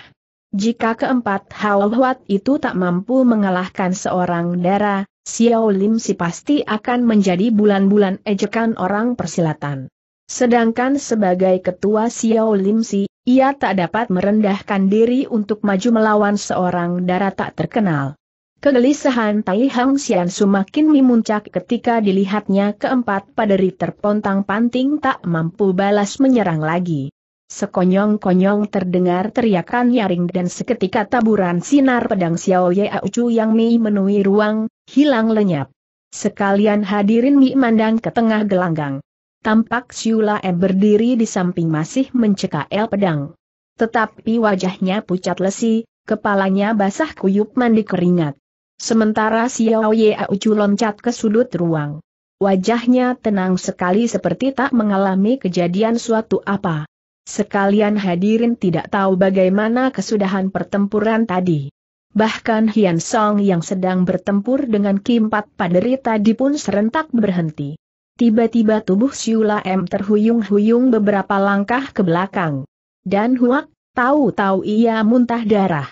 Speaker 1: Jika keempat Hawat itu tak mampu mengalahkan seorang dara, Xiao Lim si pasti akan menjadi bulan-bulan ejekan orang persilatan. Sedangkan sebagai ketua Xiao Lim si, ia tak dapat merendahkan diri untuk maju melawan seorang dara tak terkenal. Kegelisahan Tai Hang Xian semakin memuncak ketika dilihatnya keempat paderi terpontang panting tak mampu balas menyerang lagi. Sekonyong-konyong terdengar teriakan nyaring dan seketika taburan sinar pedang Xiao Ye Aucu yang Mi menui ruang, hilang lenyap. Sekalian hadirin Mi mandang ke tengah gelanggang. Tampak Siula E berdiri di samping masih menceka el pedang. Tetapi wajahnya pucat lesi, kepalanya basah kuyup mandi keringat. Sementara Xiao Ye Aucu loncat ke sudut ruang. Wajahnya tenang sekali seperti tak mengalami kejadian suatu apa. Sekalian hadirin tidak tahu bagaimana kesudahan pertempuran tadi. Bahkan Hian Song yang sedang bertempur dengan Kim Pat Paderi tadi pun serentak berhenti. Tiba-tiba tubuh Siula M terhuyung-huyung beberapa langkah ke belakang. Dan huak, tahu-tahu ia muntah darah.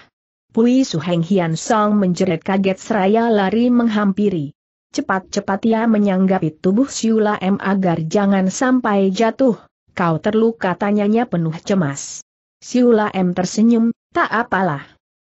Speaker 1: Pui Suheng Hian Song menjerit kaget seraya lari menghampiri. Cepat-cepat ia menyanggapi tubuh Siula M agar jangan sampai jatuh. Kau terluka tanyanya penuh cemas. Siula M tersenyum, tak apalah.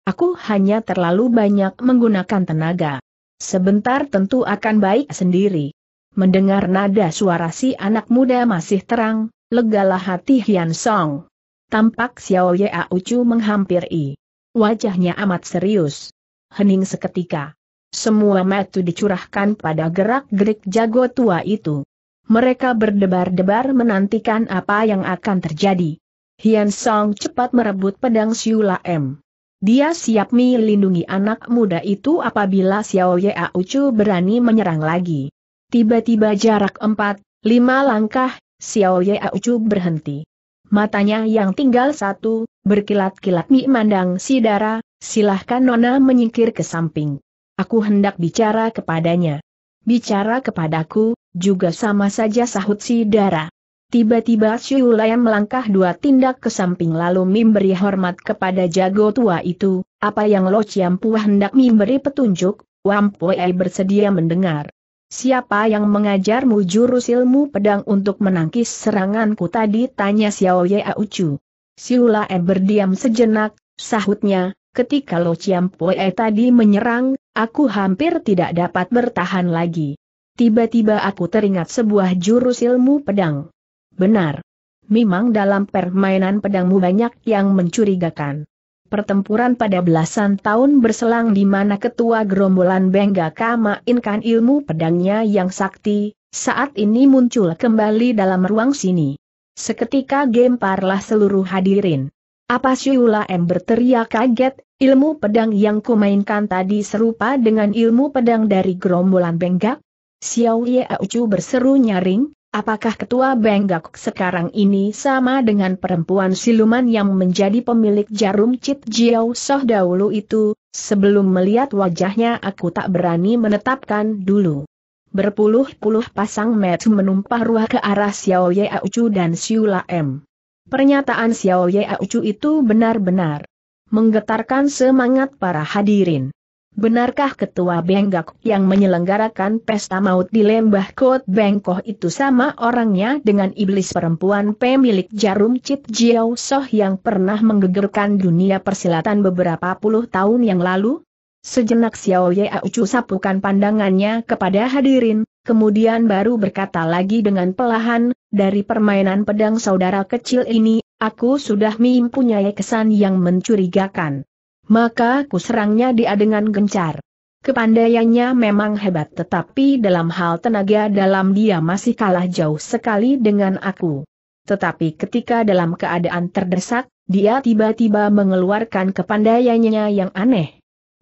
Speaker 1: Aku hanya terlalu banyak menggunakan tenaga. Sebentar tentu akan baik sendiri. Mendengar nada suara si anak muda masih terang, legalah hati Hian Song. Tampak Xiao Ye Ucu menghampiri. Wajahnya amat serius. Hening seketika. Semua metu dicurahkan pada gerak-gerik jago tua itu. Mereka berdebar-debar menantikan apa yang akan terjadi. Hian Song cepat merebut pedang Siula M. Dia siap melindungi anak muda itu apabila Xiao Ya Ucu berani menyerang lagi. Tiba-tiba jarak empat, lima langkah, Xiao Ya Ucu berhenti. Matanya yang tinggal satu, berkilat-kilat mi mandang si Dara, silahkan Nona menyingkir ke samping. Aku hendak bicara kepadanya. Bicara kepadaku, juga sama saja sahut si Dara. Tiba-tiba Siulaya melangkah dua tindak ke samping lalu memberi hormat kepada jago tua itu, apa yang Lo Ciampu hendak memberi petunjuk, Wampuei bersedia mendengar. Siapa yang mengajarmu jurus ilmu pedang untuk menangkis seranganku tadi tanya Xiao Ye Aucu. Siulae berdiam sejenak, sahutnya, ketika Lo Ciampuei tadi menyerang, aku hampir tidak dapat bertahan lagi. Tiba-tiba aku teringat sebuah jurus ilmu pedang. Benar. Memang dalam permainan pedangmu banyak yang mencurigakan. Pertempuran pada belasan tahun berselang di mana ketua gerombolan kama mainkan ilmu pedangnya yang sakti, saat ini muncul kembali dalam ruang sini. Seketika gemparlah seluruh hadirin. Apa Syula M berteriak kaget, ilmu pedang yang kumainkan tadi serupa dengan ilmu pedang dari gerombolan Benggak? Xiao Yauju berseru nyaring, apakah ketua Benggak sekarang ini sama dengan perempuan siluman yang menjadi pemilik jarum Cit Jiao Soh dahulu itu, sebelum melihat wajahnya aku tak berani menetapkan dulu. Berpuluh-puluh pasang mata menumpah ruah ke arah Xiao Yauju dan Siula M. Pernyataan Xiao Yauju itu benar-benar menggetarkan semangat para hadirin. Benarkah ketua Benggak yang menyelenggarakan pesta maut di lembah Kot Bengkoh itu sama orangnya dengan iblis perempuan pemilik jarum Cit Jiao Soh yang pernah menggegerkan dunia persilatan beberapa puluh tahun yang lalu? Sejenak Xiao Ye Aucu sapukan pandangannya kepada hadirin, kemudian baru berkata lagi dengan pelahan, dari permainan pedang saudara kecil ini, aku sudah mempunyai kesan yang mencurigakan. Maka kuserangnya serangnya dia dengan gencar. Kepandaiannya memang hebat tetapi dalam hal tenaga dalam dia masih kalah jauh sekali dengan aku. Tetapi ketika dalam keadaan terdesak, dia tiba-tiba mengeluarkan kepandaiannya yang aneh.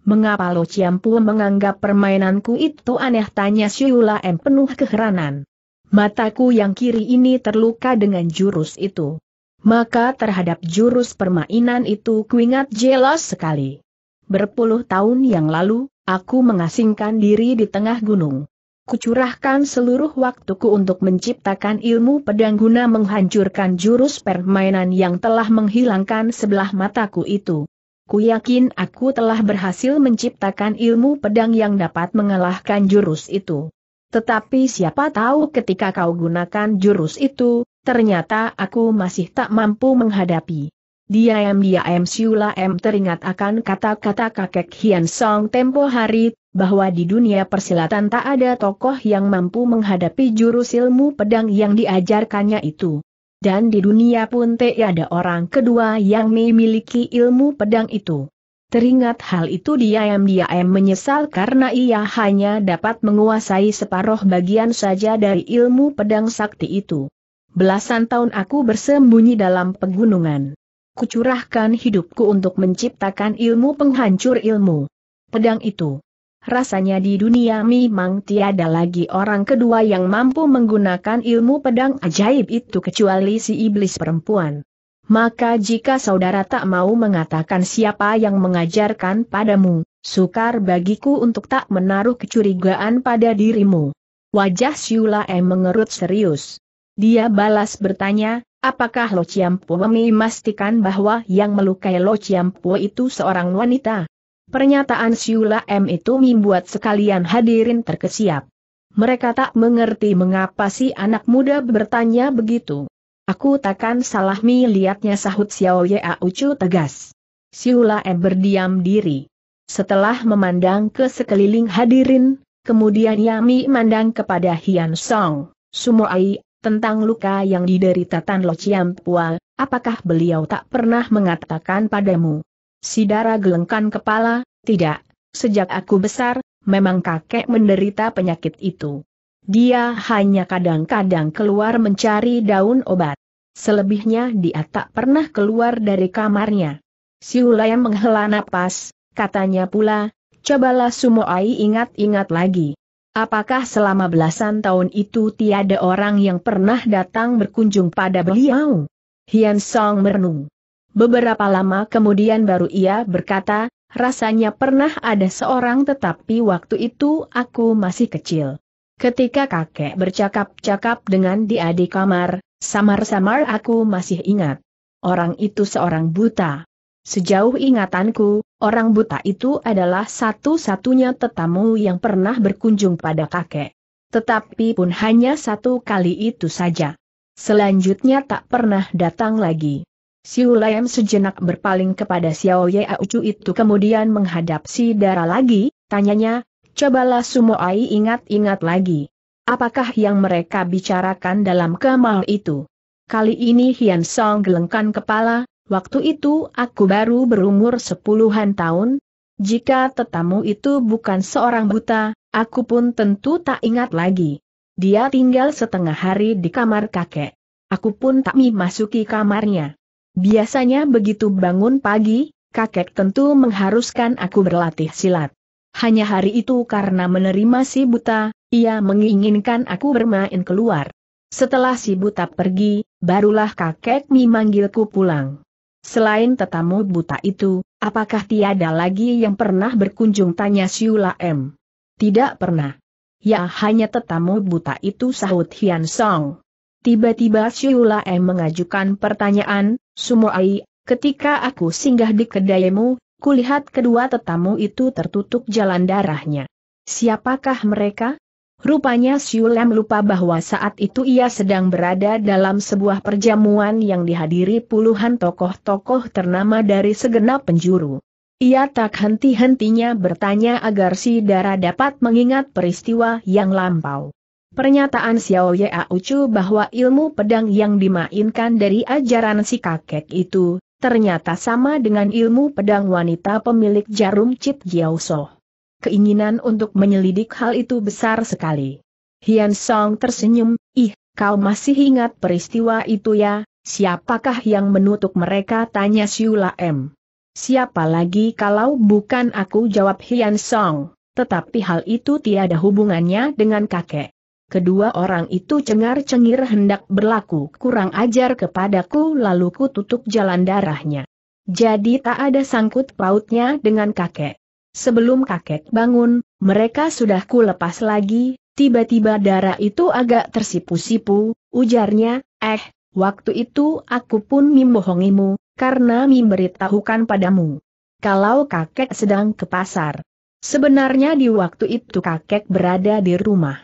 Speaker 1: Mengapa Lo Ciampu menganggap permainanku itu aneh? Tanya Siula M penuh keheranan. Mataku yang kiri ini terluka dengan jurus itu. Maka terhadap jurus permainan itu kuingat jelas sekali. Berpuluh tahun yang lalu, aku mengasingkan diri di tengah gunung. Kucurahkan seluruh waktuku untuk menciptakan ilmu pedang guna menghancurkan jurus permainan yang telah menghilangkan sebelah mataku itu. Ku yakin aku telah berhasil menciptakan ilmu pedang yang dapat mengalahkan jurus itu. Tetapi siapa tahu ketika kau gunakan jurus itu, ternyata aku masih tak mampu menghadapi. Diam-diam Siula M teringat akan kata-kata kakek Hian Song tempo hari, bahwa di dunia persilatan tak ada tokoh yang mampu menghadapi jurus ilmu pedang yang diajarkannya itu. Dan di dunia pun tak ada orang kedua yang memiliki ilmu pedang itu. Teringat hal itu diam-diam menyesal karena ia hanya dapat menguasai separuh bagian saja dari ilmu pedang sakti itu. Belasan tahun aku bersembunyi dalam pegunungan. Kucurahkan hidupku untuk menciptakan ilmu penghancur ilmu. Pedang itu. Rasanya di dunia memang tiada lagi orang kedua yang mampu menggunakan ilmu pedang ajaib itu kecuali si iblis perempuan. Maka jika saudara tak mau mengatakan siapa yang mengajarkan padamu, sukar bagiku untuk tak menaruh kecurigaan pada dirimu. Wajah Siula M mengerut serius. Dia balas bertanya, apakah Lo Chiampu memastikan bahwa yang melukai Lo Chiampu itu seorang wanita? Pernyataan Siula M itu membuat sekalian hadirin terkesiap. Mereka tak mengerti mengapa si anak muda bertanya begitu. Aku takkan salah melihatnya sahut Xiao Ya Ucu tegas. Siula M berdiam diri. Setelah memandang ke sekeliling hadirin, kemudian Yami mandang kepada Hian Song, Sumoai, tentang luka yang diderita Tan Lo Pua, apakah beliau tak pernah mengatakan padamu? Sidara gelengkan kepala, tidak, sejak aku besar, memang kakek menderita penyakit itu. Dia hanya kadang-kadang keluar mencari daun obat. Selebihnya dia tak pernah keluar dari kamarnya. Siulaya menghela napas, katanya pula, cobalah Sumoai ingat-ingat lagi. Apakah selama belasan tahun itu tiada orang yang pernah datang berkunjung pada beliau? Hian Song merenung. Beberapa lama kemudian baru ia berkata, rasanya pernah ada seorang tetapi waktu itu aku masih kecil. Ketika kakek bercakap-cakap dengan di adik kamar, samar-samar aku masih ingat. Orang itu seorang buta. Sejauh ingatanku, orang buta itu adalah satu-satunya tetamu yang pernah berkunjung pada kakek. Tetapi pun hanya satu kali itu saja. Selanjutnya tak pernah datang lagi. Siulayam sejenak berpaling kepada Xiao Ye Aucu itu kemudian menghadap si Dara lagi, tanyanya, cobalah Sumoai ingat-ingat lagi. Apakah yang mereka bicarakan dalam kemal itu? Kali ini Hian Song gelengkan kepala, Waktu itu aku baru berumur sepuluhan tahun, jika tetamu itu bukan seorang buta, aku pun tentu tak ingat lagi. Dia tinggal setengah hari di kamar kakek. Aku pun tak memasuki kamarnya. Biasanya begitu bangun pagi, kakek tentu mengharuskan aku berlatih silat. Hanya hari itu karena menerima si buta, ia menginginkan aku bermain keluar. Setelah si buta pergi, barulah kakek memanggilku pulang. Selain tetamu buta itu, apakah tiada lagi yang pernah berkunjung tanya Siula M? Tidak pernah. Ya hanya tetamu buta itu sahut Hian Song. Tiba-tiba Siula M mengajukan pertanyaan, Sumoai, ketika aku singgah di kedaimu, kulihat kedua tetamu itu tertutup jalan darahnya. Siapakah mereka? Rupanya Siulem lupa bahwa saat itu ia sedang berada dalam sebuah perjamuan yang dihadiri puluhan tokoh-tokoh ternama dari segenap penjuru. Ia tak henti-hentinya bertanya agar si Dara dapat mengingat peristiwa yang lampau. Pernyataan Xiao Ye Aucu bahwa ilmu pedang yang dimainkan dari ajaran si kakek itu, ternyata sama dengan ilmu pedang wanita pemilik jarum chip Jiao Soh keinginan untuk menyelidik hal itu besar sekali. Hian Song tersenyum, ih, kau masih ingat peristiwa itu ya, siapakah yang menutup mereka tanya Siula M. Siapa lagi kalau bukan aku jawab Hian Song, tetapi hal itu tiada hubungannya dengan kakek. Kedua orang itu cengar-cengir hendak berlaku kurang ajar kepadaku lalu kututup jalan darahnya. Jadi tak ada sangkut pautnya dengan kakek. Sebelum kakek bangun, mereka sudah ku lepas lagi, tiba-tiba darah itu agak tersipu-sipu, ujarnya, eh, waktu itu aku pun membohongimu, karena memberitahukan padamu. Kalau kakek sedang ke pasar. Sebenarnya di waktu itu kakek berada di rumah.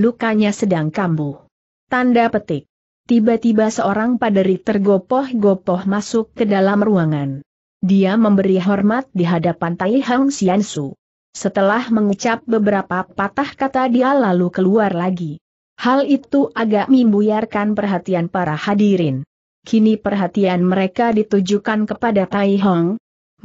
Speaker 1: Lukanya sedang kambuh. Tanda petik. Tiba-tiba seorang paderi tergopoh-gopoh masuk ke dalam ruangan. Dia memberi hormat di hadapan Tai Hang Su. Setelah mengucap beberapa patah kata dia lalu keluar lagi. Hal itu agak membuyarkan perhatian para hadirin. Kini perhatian mereka ditujukan kepada Tai Hong.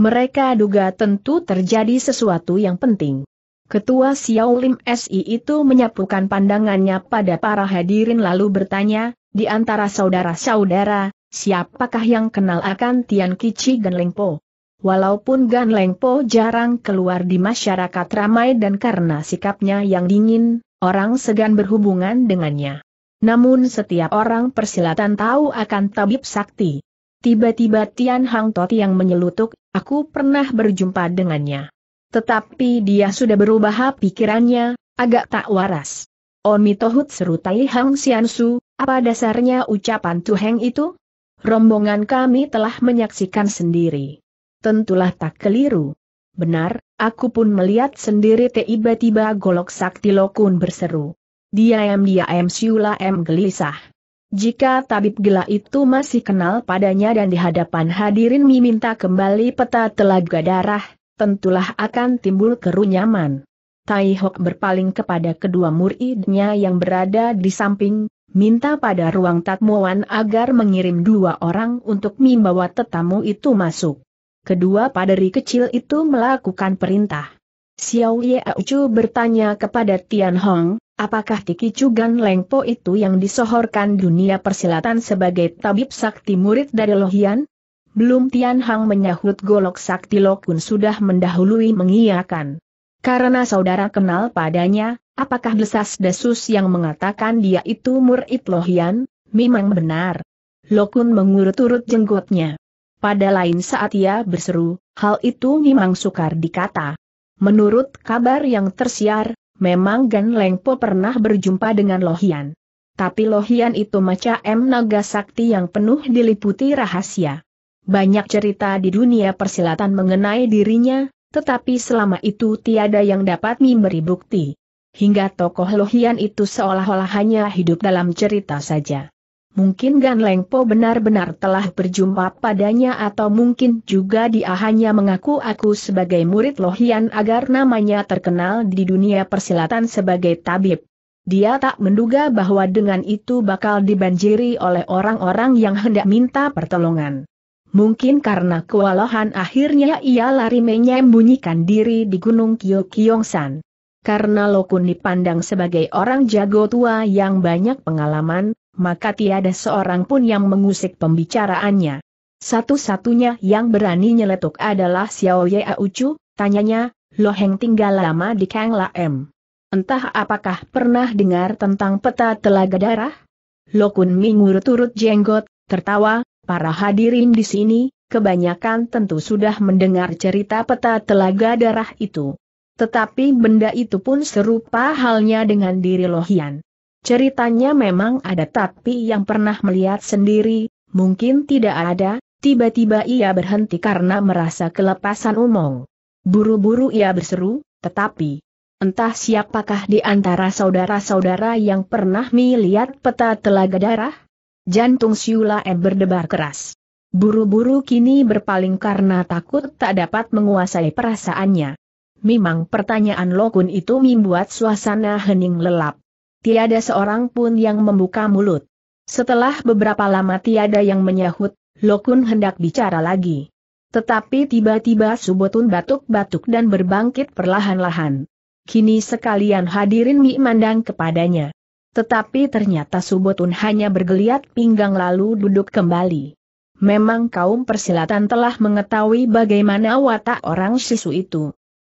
Speaker 1: Mereka duga tentu terjadi sesuatu yang penting. Ketua Xiao Lim SI itu menyapukan pandangannya pada para hadirin lalu bertanya, di antara saudara-saudara, siapakah yang kenal akan Tian Kici Gan Leng Po? Walaupun Gan Leng Po jarang keluar di masyarakat ramai dan karena sikapnya yang dingin, orang segan berhubungan dengannya. Namun setiap orang persilatan tahu akan tabib sakti. Tiba-tiba Tian Hang Tot yang menyelutuk, aku pernah berjumpa dengannya. Tetapi dia sudah berubah pikirannya, agak tak waras. Omi Tohut seru Tai Hang Su, apa dasarnya ucapan Tuheng itu? rombongan kami telah menyaksikan sendiri. Tentulah tak keliru. Benar, aku pun melihat sendiri tiba-tiba golok sakti lokun berseru. Diam-diam Siula M gelisah. Jika tabib gila itu masih kenal padanya dan di hadapan hadirin meminta kembali peta telaga darah, tentulah akan timbul kerunyaman. Tai Hok berpaling kepada kedua muridnya yang berada di samping, minta pada ruang tatmuan agar mengirim dua orang untuk membawa tetamu itu masuk. Kedua paderi kecil itu melakukan perintah. Xiao Ye Aucu bertanya kepada Tian Hong, apakah Tiki Cugan Lengpo itu yang disohorkan dunia persilatan sebagai tabib sakti murid dari Lohian? Belum Tian Hang menyahut golok sakti Lokun sudah mendahului mengiyakan. Karena saudara kenal padanya, apakah desas-desus yang mengatakan dia itu murid Lohian, memang benar? Lokun mengurut-urut jenggotnya. Pada lain saat ia berseru, hal itu memang sukar dikata. Menurut kabar yang tersiar, memang Gan Lengpo pernah berjumpa dengan Lohian. Tapi Lohian itu macam naga sakti yang penuh diliputi rahasia. Banyak cerita di dunia persilatan mengenai dirinya, tetapi selama itu tiada yang dapat memberi bukti. Hingga tokoh Lohian itu seolah-olah hanya hidup dalam cerita saja. Mungkin Gan Po benar-benar telah berjumpa padanya atau mungkin juga dia hanya mengaku aku sebagai murid Lohian agar namanya terkenal di dunia persilatan sebagai tabib. Dia tak menduga bahwa dengan itu bakal dibanjiri oleh orang-orang yang hendak minta pertolongan. Mungkin karena kewalahan akhirnya ia lari menyembunyikan diri di Gunung Kyokyongsan. Karena Lokun dipandang sebagai orang jago tua yang banyak pengalaman, maka tiada seorang pun yang mengusik pembicaraannya. Satu-satunya yang berani nyeletuk adalah Xiao Ye Aucu, tanyanya, Loheng tinggal lama di Kang M? Entah apakah pernah dengar tentang peta telaga darah? Lokun mingurut-urut jenggot, tertawa, Para hadirin di sini, kebanyakan tentu sudah mendengar cerita peta telaga darah itu. Tetapi benda itu pun serupa halnya dengan diri Lohian. Ceritanya memang ada tapi yang pernah melihat sendiri, mungkin tidak ada, tiba-tiba ia berhenti karena merasa kelepasan umong. Buru-buru ia berseru, tetapi entah siapakah di antara saudara-saudara yang pernah melihat peta telaga darah? Jantung Siula E berdebar keras. Buru-buru kini berpaling karena takut tak dapat menguasai perasaannya. Memang pertanyaan Lokun itu membuat suasana hening lelap. Tiada seorang pun yang membuka mulut. Setelah beberapa lama tiada yang menyahut, Lokun hendak bicara lagi. Tetapi tiba-tiba Subotun batuk-batuk dan berbangkit perlahan-lahan. Kini sekalian hadirin Mi mandang kepadanya. Tetapi ternyata Subotun hanya bergeliat pinggang lalu duduk kembali. Memang kaum persilatan telah mengetahui bagaimana watak orang sisu itu.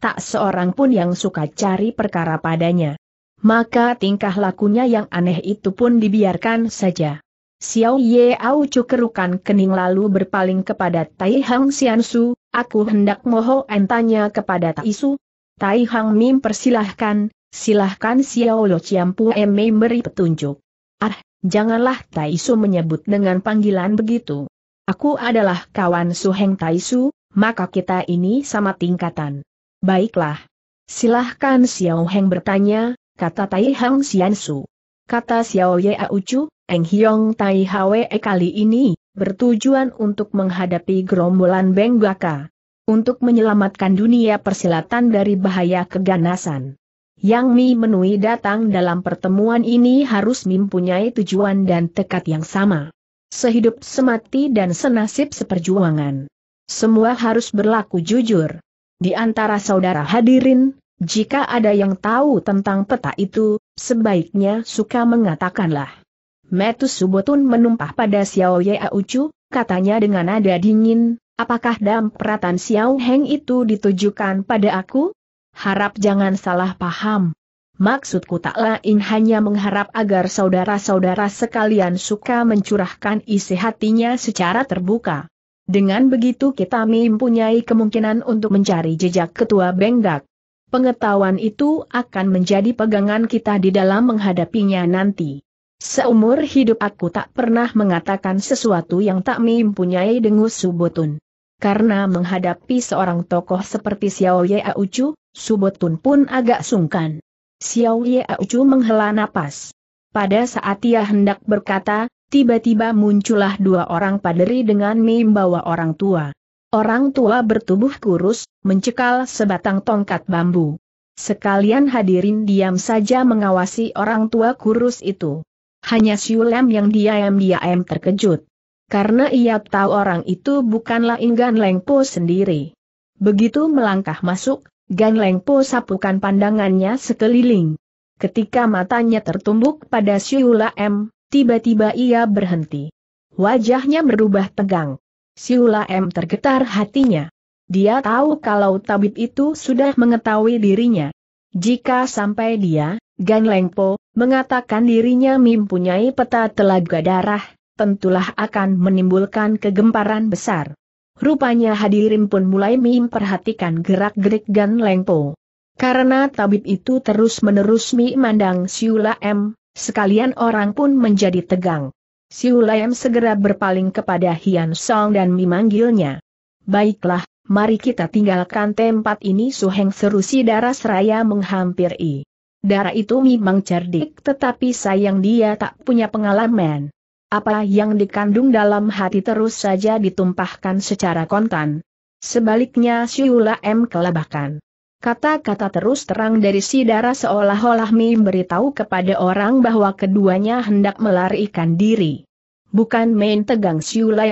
Speaker 1: Tak seorang pun yang suka cari perkara padanya. Maka tingkah lakunya yang aneh itu pun dibiarkan saja. Xiao Ye Au cukerukan kening lalu berpaling kepada Tai Hang Xiansu, aku hendak moho entanya kepada Tai Su. Tai Hang Mim persilahkan, Silahkan Xiao Lo Chiampu Eme memberi petunjuk. Ah, janganlah Taisu menyebut dengan panggilan begitu. Aku adalah kawan Suheng Taisu, maka kita ini sama tingkatan. Baiklah. Silahkan Xiao Heng bertanya, kata Tai Hang Xiansu. Kata Xiao Ye Aucu, Eng Hiong Tai Hwe e kali ini, bertujuan untuk menghadapi gerombolan Baka. Untuk menyelamatkan dunia persilatan dari bahaya keganasan. Yang Mi Menui datang dalam pertemuan ini harus mempunyai tujuan dan tekad yang sama. Sehidup semati dan senasib seperjuangan. Semua harus berlaku jujur. Di antara saudara hadirin, jika ada yang tahu tentang peta itu, sebaiknya suka mengatakanlah. Metus Subotun menumpah pada Xiao Ye Ucu, katanya dengan nada dingin, apakah dam Xiao Heng itu ditujukan pada aku? harap jangan salah paham. Maksudku tak lain hanya mengharap agar saudara-saudara sekalian suka mencurahkan isi hatinya secara terbuka. Dengan begitu kita mempunyai kemungkinan untuk mencari jejak ketua Benggak. Pengetahuan itu akan menjadi pegangan kita di dalam menghadapinya nanti. Seumur hidup aku tak pernah mengatakan sesuatu yang tak mempunyai dengus subutun. Karena menghadapi seorang tokoh seperti Xiao Ye Aucu, Subotun pun agak sungkan. Xiao Ye menghela napas. Pada saat ia hendak berkata, tiba-tiba muncullah dua orang paderi dengan membawa orang tua. Orang tua bertubuh kurus, mencekal sebatang tongkat bambu. Sekalian hadirin diam saja mengawasi orang tua kurus itu. Hanya Siulem yang diam-diam terkejut. Karena ia tahu orang itu bukanlah Inggan Lengpo sendiri. Begitu melangkah masuk, Gan Leng Po sapukan pandangannya sekeliling. Ketika matanya tertumbuk pada Siula M, tiba-tiba ia berhenti. Wajahnya berubah tegang. Siula M tergetar hatinya. Dia tahu kalau tabib itu sudah mengetahui dirinya. Jika sampai dia, Gan Leng Po, mengatakan dirinya mempunyai peta telaga darah, tentulah akan menimbulkan kegemparan besar. Rupanya hadirin pun mulai memperhatikan gerak-gerik Gan Lengpo. Karena tabib itu terus-menerus memandang Siula M, sekalian orang pun menjadi tegang. Siula M segera berpaling kepada Hian Song dan memanggilnya. Baiklah, mari kita tinggalkan tempat ini Suheng seru si darah seraya menghampiri. Darah itu memang cerdik tetapi sayang dia tak punya pengalaman. Apa yang dikandung dalam hati terus saja ditumpahkan secara kontan. Sebaliknya Siula M kelabakan. Kata-kata terus terang dari si darah seolah-olah memberitahu kepada orang bahwa keduanya hendak melarikan diri. Bukan main tegang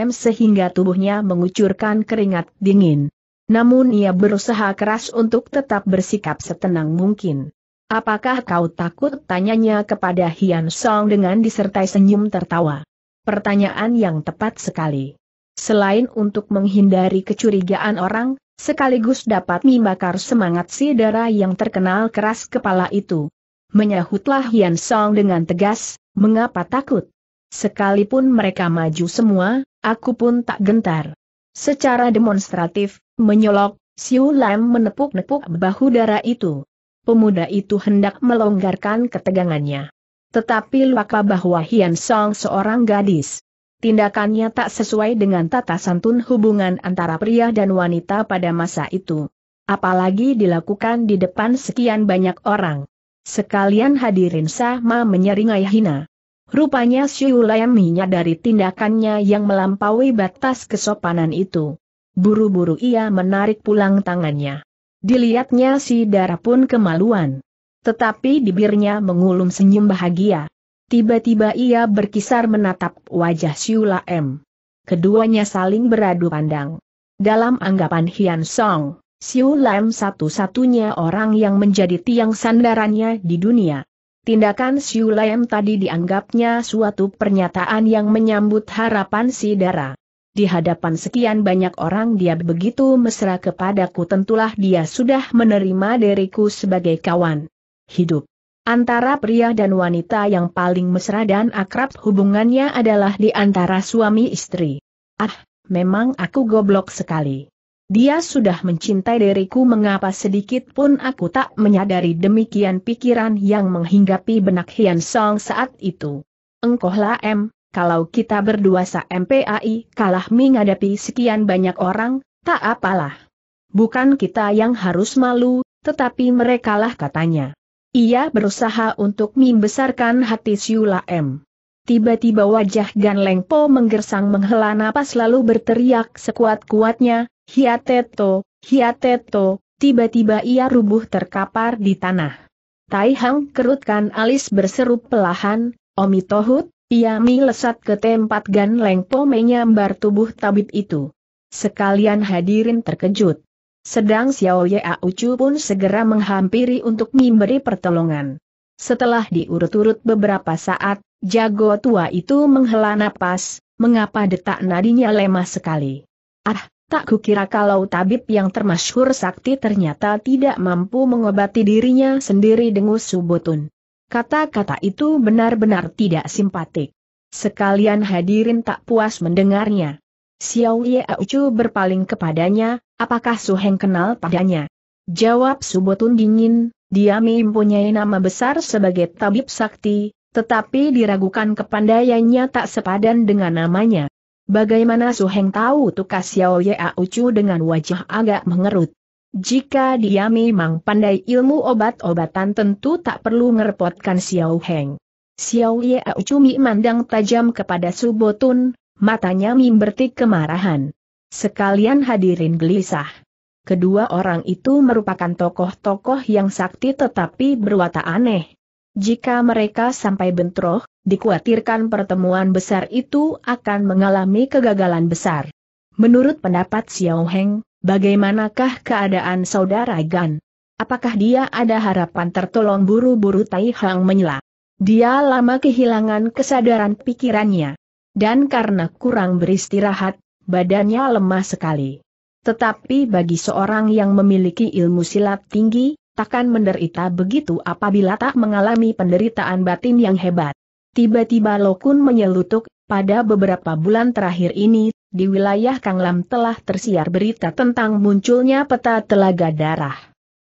Speaker 1: M sehingga tubuhnya mengucurkan keringat dingin. Namun ia berusaha keras untuk tetap bersikap setenang mungkin. Apakah kau takut? Tanyanya kepada Hian Song dengan disertai senyum tertawa pertanyaan yang tepat sekali. Selain untuk menghindari kecurigaan orang, sekaligus dapat membakar semangat si darah yang terkenal keras kepala itu. Menyahutlah Hian Song dengan tegas, mengapa takut? Sekalipun mereka maju semua, aku pun tak gentar. Secara demonstratif, menyolok, Siu Lam menepuk-nepuk bahu darah itu. Pemuda itu hendak melonggarkan ketegangannya. Tetapi lupa bahwa Hian Song seorang gadis. Tindakannya tak sesuai dengan tata santun hubungan antara pria dan wanita pada masa itu. Apalagi dilakukan di depan sekian banyak orang. Sekalian hadirin sama menyeringai hina. Rupanya Siulayam dari tindakannya yang melampaui batas kesopanan itu. Buru-buru ia menarik pulang tangannya. Dilihatnya si darah pun kemaluan. Tetapi bibirnya mengulum senyum bahagia. Tiba-tiba ia berkisar menatap wajah Siula M. Keduanya saling beradu pandang. Dalam anggapan Hian Song, Siula M satu-satunya orang yang menjadi tiang sandarannya di dunia. Tindakan Siula M tadi dianggapnya suatu pernyataan yang menyambut harapan si Dara. Di hadapan sekian banyak orang dia begitu mesra kepadaku tentulah dia sudah menerima diriku sebagai kawan hidup. Antara pria dan wanita yang paling mesra dan akrab hubungannya adalah di antara suami istri. Ah, memang aku goblok sekali. Dia sudah mencintai diriku mengapa sedikit pun aku tak menyadari demikian pikiran yang menghinggapi benak Hian Song saat itu. Engkohlah M, kalau kita berdua sa MPAI kalah menghadapi sekian banyak orang, tak apalah. Bukan kita yang harus malu, tetapi merekalah katanya. Ia berusaha untuk membesarkan hati Siula M. Tiba-tiba wajah Gan Leng Po menggersang menghela napas lalu berteriak sekuat-kuatnya, Hiateto, Hiateto, tiba-tiba ia rubuh terkapar di tanah. Tai Hang kerutkan alis berseru pelahan, Omi Tohut, ia melesat ke tempat Gan Leng Po menyambar tubuh tabib itu. Sekalian hadirin terkejut. Sedang Xiao Ya Ucu pun segera menghampiri untuk memberi pertolongan. Setelah diurut-urut beberapa saat, jago tua itu menghela napas, mengapa detak nadinya lemah sekali. Ah, tak kukira kalau tabib yang termasyhur sakti ternyata tidak mampu mengobati dirinya sendiri dengan subutun. Kata-kata itu benar-benar tidak simpatik. Sekalian hadirin tak puas mendengarnya. Xiao Ye Ucu berpaling kepadanya, apakah Su Heng kenal padanya? Jawab Subotun dingin, dia mempunyai nama besar sebagai tabib sakti, tetapi diragukan kepandaiannya tak sepadan dengan namanya. Bagaimana Su Heng tahu tukas Xiao Ye Ucu dengan wajah agak mengerut? Jika dia memang pandai ilmu obat-obatan tentu tak perlu ngerepotkan Xiao Heng. Xiao Ye Ucu memandang tajam kepada Subotun, matanya mimbertik kemarahan. Sekalian hadirin gelisah. Kedua orang itu merupakan tokoh-tokoh yang sakti tetapi berwatak aneh. Jika mereka sampai bentroh, dikhawatirkan pertemuan besar itu akan mengalami kegagalan besar. Menurut pendapat Xiao Heng, bagaimanakah keadaan saudara Gan? Apakah dia ada harapan tertolong buru-buru Tai Hang menyela? Dia lama kehilangan kesadaran pikirannya. Dan karena kurang beristirahat, badannya lemah sekali. Tetapi bagi seorang yang memiliki ilmu silat tinggi, takkan menderita begitu apabila tak mengalami penderitaan batin yang hebat. Tiba-tiba Lokun menyelutuk, pada beberapa bulan terakhir ini, di wilayah Kanglam telah tersiar berita tentang munculnya peta telaga darah.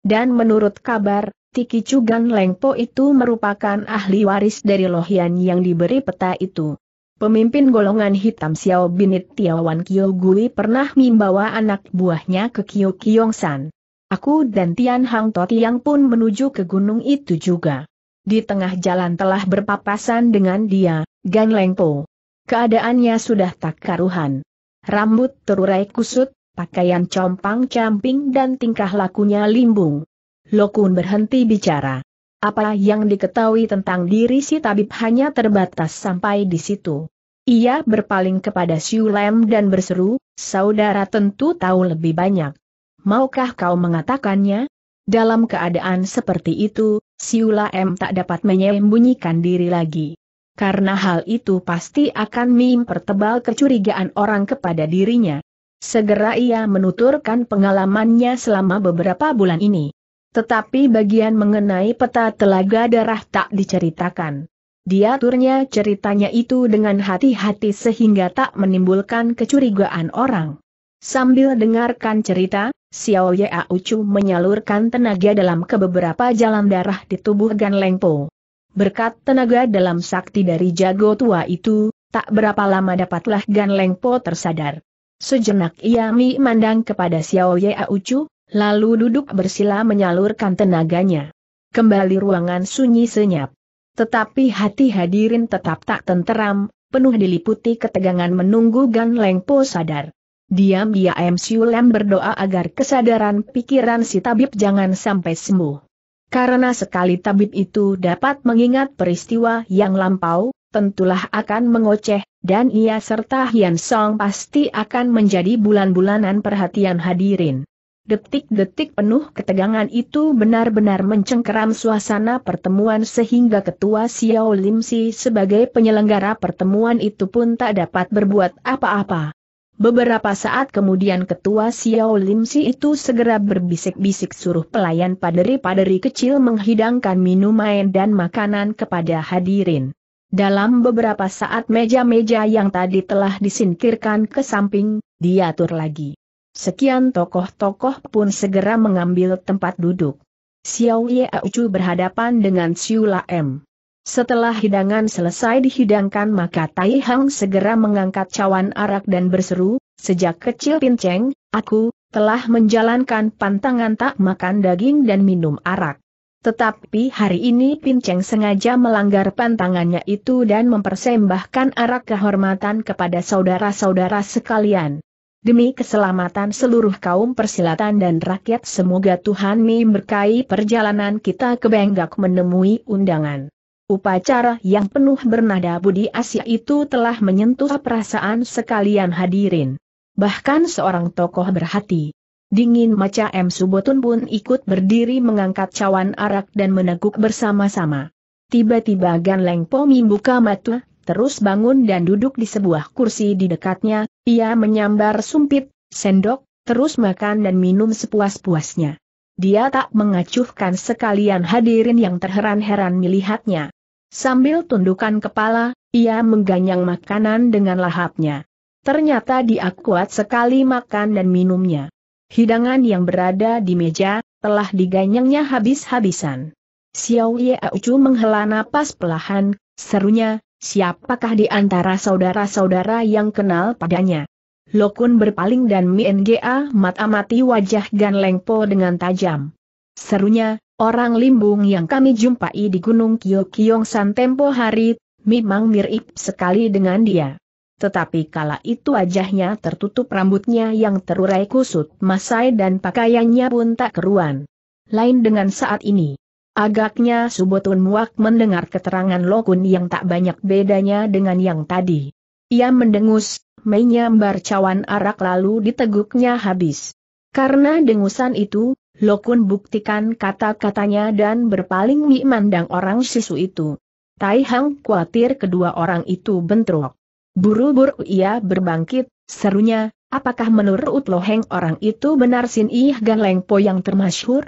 Speaker 1: Dan menurut kabar, Tiki Cugan Lengpo itu merupakan ahli waris dari Lohian yang diberi peta itu. Pemimpin golongan hitam Xiao Binit Tiawan Kyo Gui pernah membawa anak buahnya ke Kyo San. Aku dan Tian Hang Toti yang pun menuju ke gunung itu juga. Di tengah jalan telah berpapasan dengan dia, Gan Leng Po. Keadaannya sudah tak karuhan. Rambut terurai kusut, pakaian compang-camping dan tingkah lakunya limbung. Lokun berhenti bicara. Apa yang diketahui tentang diri si tabib hanya terbatas sampai di situ. Ia berpaling kepada Siulem dan berseru, saudara tentu tahu lebih banyak. Maukah kau mengatakannya? Dalam keadaan seperti itu, Siulem tak dapat menyembunyikan diri lagi karena hal itu pasti akan mempertebal kecurigaan orang kepada dirinya. Segera ia menuturkan pengalamannya selama beberapa bulan ini. Tetapi bagian mengenai peta telaga darah tak diceritakan. Diaturnya ceritanya itu dengan hati-hati sehingga tak menimbulkan kecurigaan orang. Sambil dengarkan cerita, Xiao Ya Ucu menyalurkan tenaga dalam ke beberapa jalan darah di tubuh Gan Lengpo. Berkat tenaga dalam sakti dari jago tua itu, tak berapa lama dapatlah Gan Lengpo tersadar. Sejenak ia memandang kepada Xiao Ya Ucu, Lalu duduk bersila menyalurkan tenaganya. Kembali ruangan sunyi senyap. Tetapi hati hadirin tetap tak tenteram, penuh diliputi ketegangan menunggu Gan po sadar. Diam dia M. Siulem berdoa agar kesadaran pikiran si tabib jangan sampai sembuh. Karena sekali tabib itu dapat mengingat peristiwa yang lampau, tentulah akan mengoceh, dan ia serta Hian Song pasti akan menjadi bulan-bulanan perhatian hadirin. Detik-detik penuh ketegangan itu benar-benar mencengkeram suasana pertemuan sehingga ketua Xiao Lim Si sebagai penyelenggara pertemuan itu pun tak dapat berbuat apa-apa. Beberapa saat kemudian ketua Xiao Lim Si itu segera berbisik-bisik suruh pelayan paderi-paderi kecil menghidangkan minuman dan makanan kepada hadirin. Dalam beberapa saat meja-meja yang tadi telah disingkirkan ke samping, diatur lagi. Sekian tokoh-tokoh pun segera mengambil tempat duduk. Xiao Ye Aucu berhadapan dengan Xiu La M. Setelah hidangan selesai dihidangkan maka Tai Hang segera mengangkat cawan arak dan berseru, sejak kecil pinceng, aku, telah menjalankan pantangan tak makan daging dan minum arak. Tetapi hari ini pinceng sengaja melanggar pantangannya itu dan mempersembahkan arak kehormatan kepada saudara-saudara sekalian. Demi keselamatan seluruh kaum persilatan dan rakyat semoga Tuhan memberkahi perjalanan kita ke Benggak menemui undangan. Upacara yang penuh bernada budi Asia itu telah menyentuh perasaan sekalian hadirin. Bahkan seorang tokoh berhati. Dingin Maca M. Subotun pun ikut berdiri mengangkat cawan arak dan meneguk bersama-sama. Tiba-tiba Gan Leng Po membuka mata, terus bangun dan duduk di sebuah kursi di dekatnya, ia menyambar sumpit, sendok, terus makan dan minum sepuas-puasnya. Dia tak mengacuhkan sekalian hadirin yang terheran-heran melihatnya. Sambil tundukan kepala, ia mengganyang makanan dengan lahapnya. Ternyata dia kuat sekali makan dan minumnya. Hidangan yang berada di meja, telah diganyangnya habis-habisan. Xiao Ye Aucu menghela napas pelahan, serunya, Siapakah di antara saudara-saudara yang kenal padanya? Lokun berpaling dan Mien Ga mat-amati wajah Gan Lengpo dengan tajam. Serunya, orang limbung yang kami jumpai di Gunung Kyokyong San tempo hari, memang mirip sekali dengan dia. Tetapi kala itu wajahnya tertutup rambutnya yang terurai kusut masai dan pakaiannya pun tak keruan. Lain dengan saat ini. Agaknya Subotun Muak mendengar keterangan Lokun yang tak banyak bedanya dengan yang tadi. Ia mendengus, menyambar cawan arak lalu diteguknya habis. Karena dengusan itu, Lokun buktikan kata-katanya dan berpaling memandang orang sisu itu. Tai Hang khawatir kedua orang itu bentrok. Buru-buru ia berbangkit, serunya, apakah menurut Loheng orang itu benar Sin Ih Gan leng po yang termasyhur?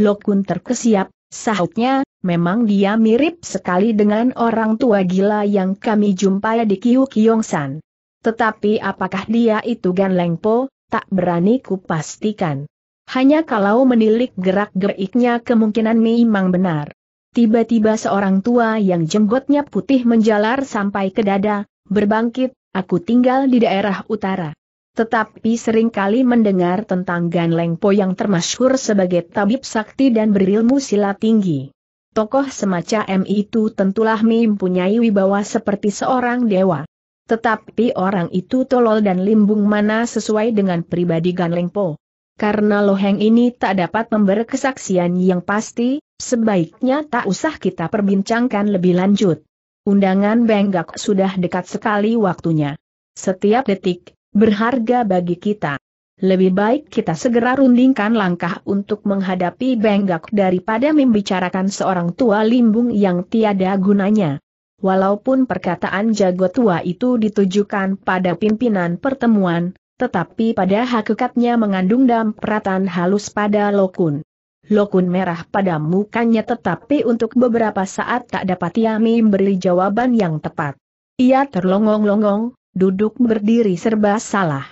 Speaker 1: Lokun terkesiap, Sahutnya, memang dia mirip sekali dengan orang tua gila yang kami jumpai di Kiu San. Tetapi apakah dia itu Gan Lengpo, tak berani kupastikan. Hanya kalau menilik gerak-geriknya kemungkinan memang benar. Tiba-tiba seorang tua yang jenggotnya putih menjalar sampai ke dada, berbangkit, aku tinggal di daerah utara tetapi seringkali mendengar tentang Gan Lengpo yang termasyhur sebagai tabib sakti dan berilmu silat tinggi. Tokoh semacam itu tentulah mempunyai wibawa seperti seorang dewa. Tetapi orang itu tolol dan limbung mana sesuai dengan pribadi Gan Lengpo. Karena loheng ini tak dapat memberi kesaksian yang pasti, sebaiknya tak usah kita perbincangkan lebih lanjut. Undangan Benggak sudah dekat sekali waktunya. Setiap detik, Berharga bagi kita. Lebih baik kita segera rundingkan langkah untuk menghadapi Benggak daripada membicarakan seorang tua limbung yang tiada gunanya. Walaupun perkataan jago tua itu ditujukan pada pimpinan pertemuan, tetapi pada hakikatnya mengandung dampratan halus pada Lokun. Lokun merah pada mukanya tetapi untuk beberapa saat tak dapat ia memberi jawaban yang tepat. Ia terlongong-longong, duduk berdiri serba salah.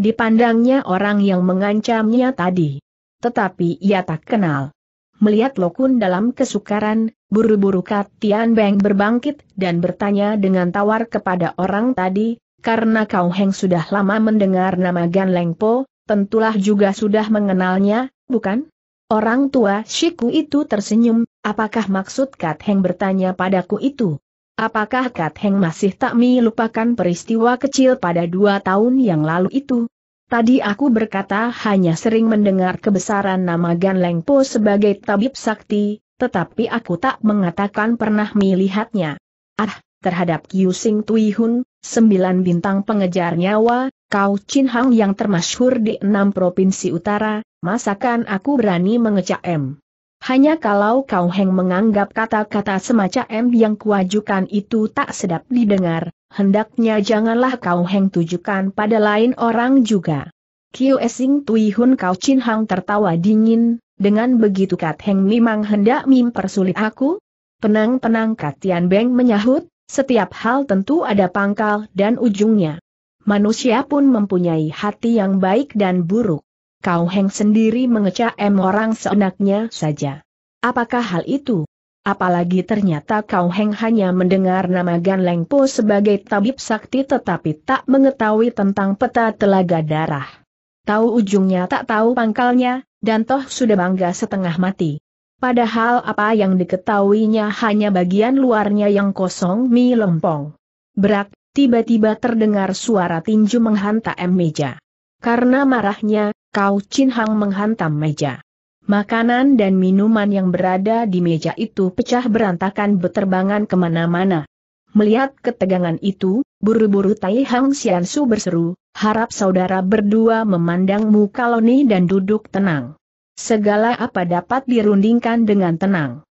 Speaker 1: Dipandangnya orang yang mengancamnya tadi. Tetapi ia tak kenal. Melihat Lokun dalam kesukaran, buru-buru Katian Beng berbangkit dan bertanya dengan tawar kepada orang tadi, karena Kau Heng sudah lama mendengar nama Gan Leng Po, tentulah juga sudah mengenalnya, bukan? Orang tua Shiku itu tersenyum, apakah maksud Kat Heng bertanya padaku itu? Apakah Kat Heng masih tak melupakan peristiwa kecil pada dua tahun yang lalu itu? Tadi aku berkata hanya sering mendengar kebesaran nama Gan Leng Po sebagai tabib sakti, tetapi aku tak mengatakan pernah melihatnya. Ah, terhadap Kyu Sing Tui Hun, sembilan bintang pengejar nyawa, kau Chin Hang yang termasyhur di enam provinsi utara, masakan aku berani mengecam? Hanya kalau Kau Heng menganggap kata-kata semacam yang kuajukan itu tak sedap didengar, hendaknya janganlah Kau Heng tujukan pada lain orang juga. Kiu Esing Tui Hun Kau Chin Hang tertawa dingin, dengan begitu Kat Heng memang hendak mempersulit aku? Penang-penang Katian Beng menyahut, setiap hal tentu ada pangkal dan ujungnya. Manusia pun mempunyai hati yang baik dan buruk. Kau Heng sendiri mengecam orang seenaknya saja. Apakah hal itu? Apalagi ternyata Kau Heng hanya mendengar nama Gan Leng Po sebagai tabib sakti tetapi tak mengetahui tentang peta telaga darah. Tahu ujungnya tak tahu pangkalnya, dan toh sudah bangga setengah mati. Padahal apa yang diketahuinya hanya bagian luarnya yang kosong mi lempong. Berak, tiba-tiba terdengar suara tinju menghantam meja. Karena marahnya, Kau Chin Hang menghantam meja. Makanan dan minuman yang berada di meja itu pecah berantakan beterbangan kemana-mana. Melihat ketegangan itu, buru-buru Tai Hang Xian Su berseru, harap saudara berdua memandangmu kaloni dan duduk tenang. Segala apa dapat dirundingkan dengan tenang.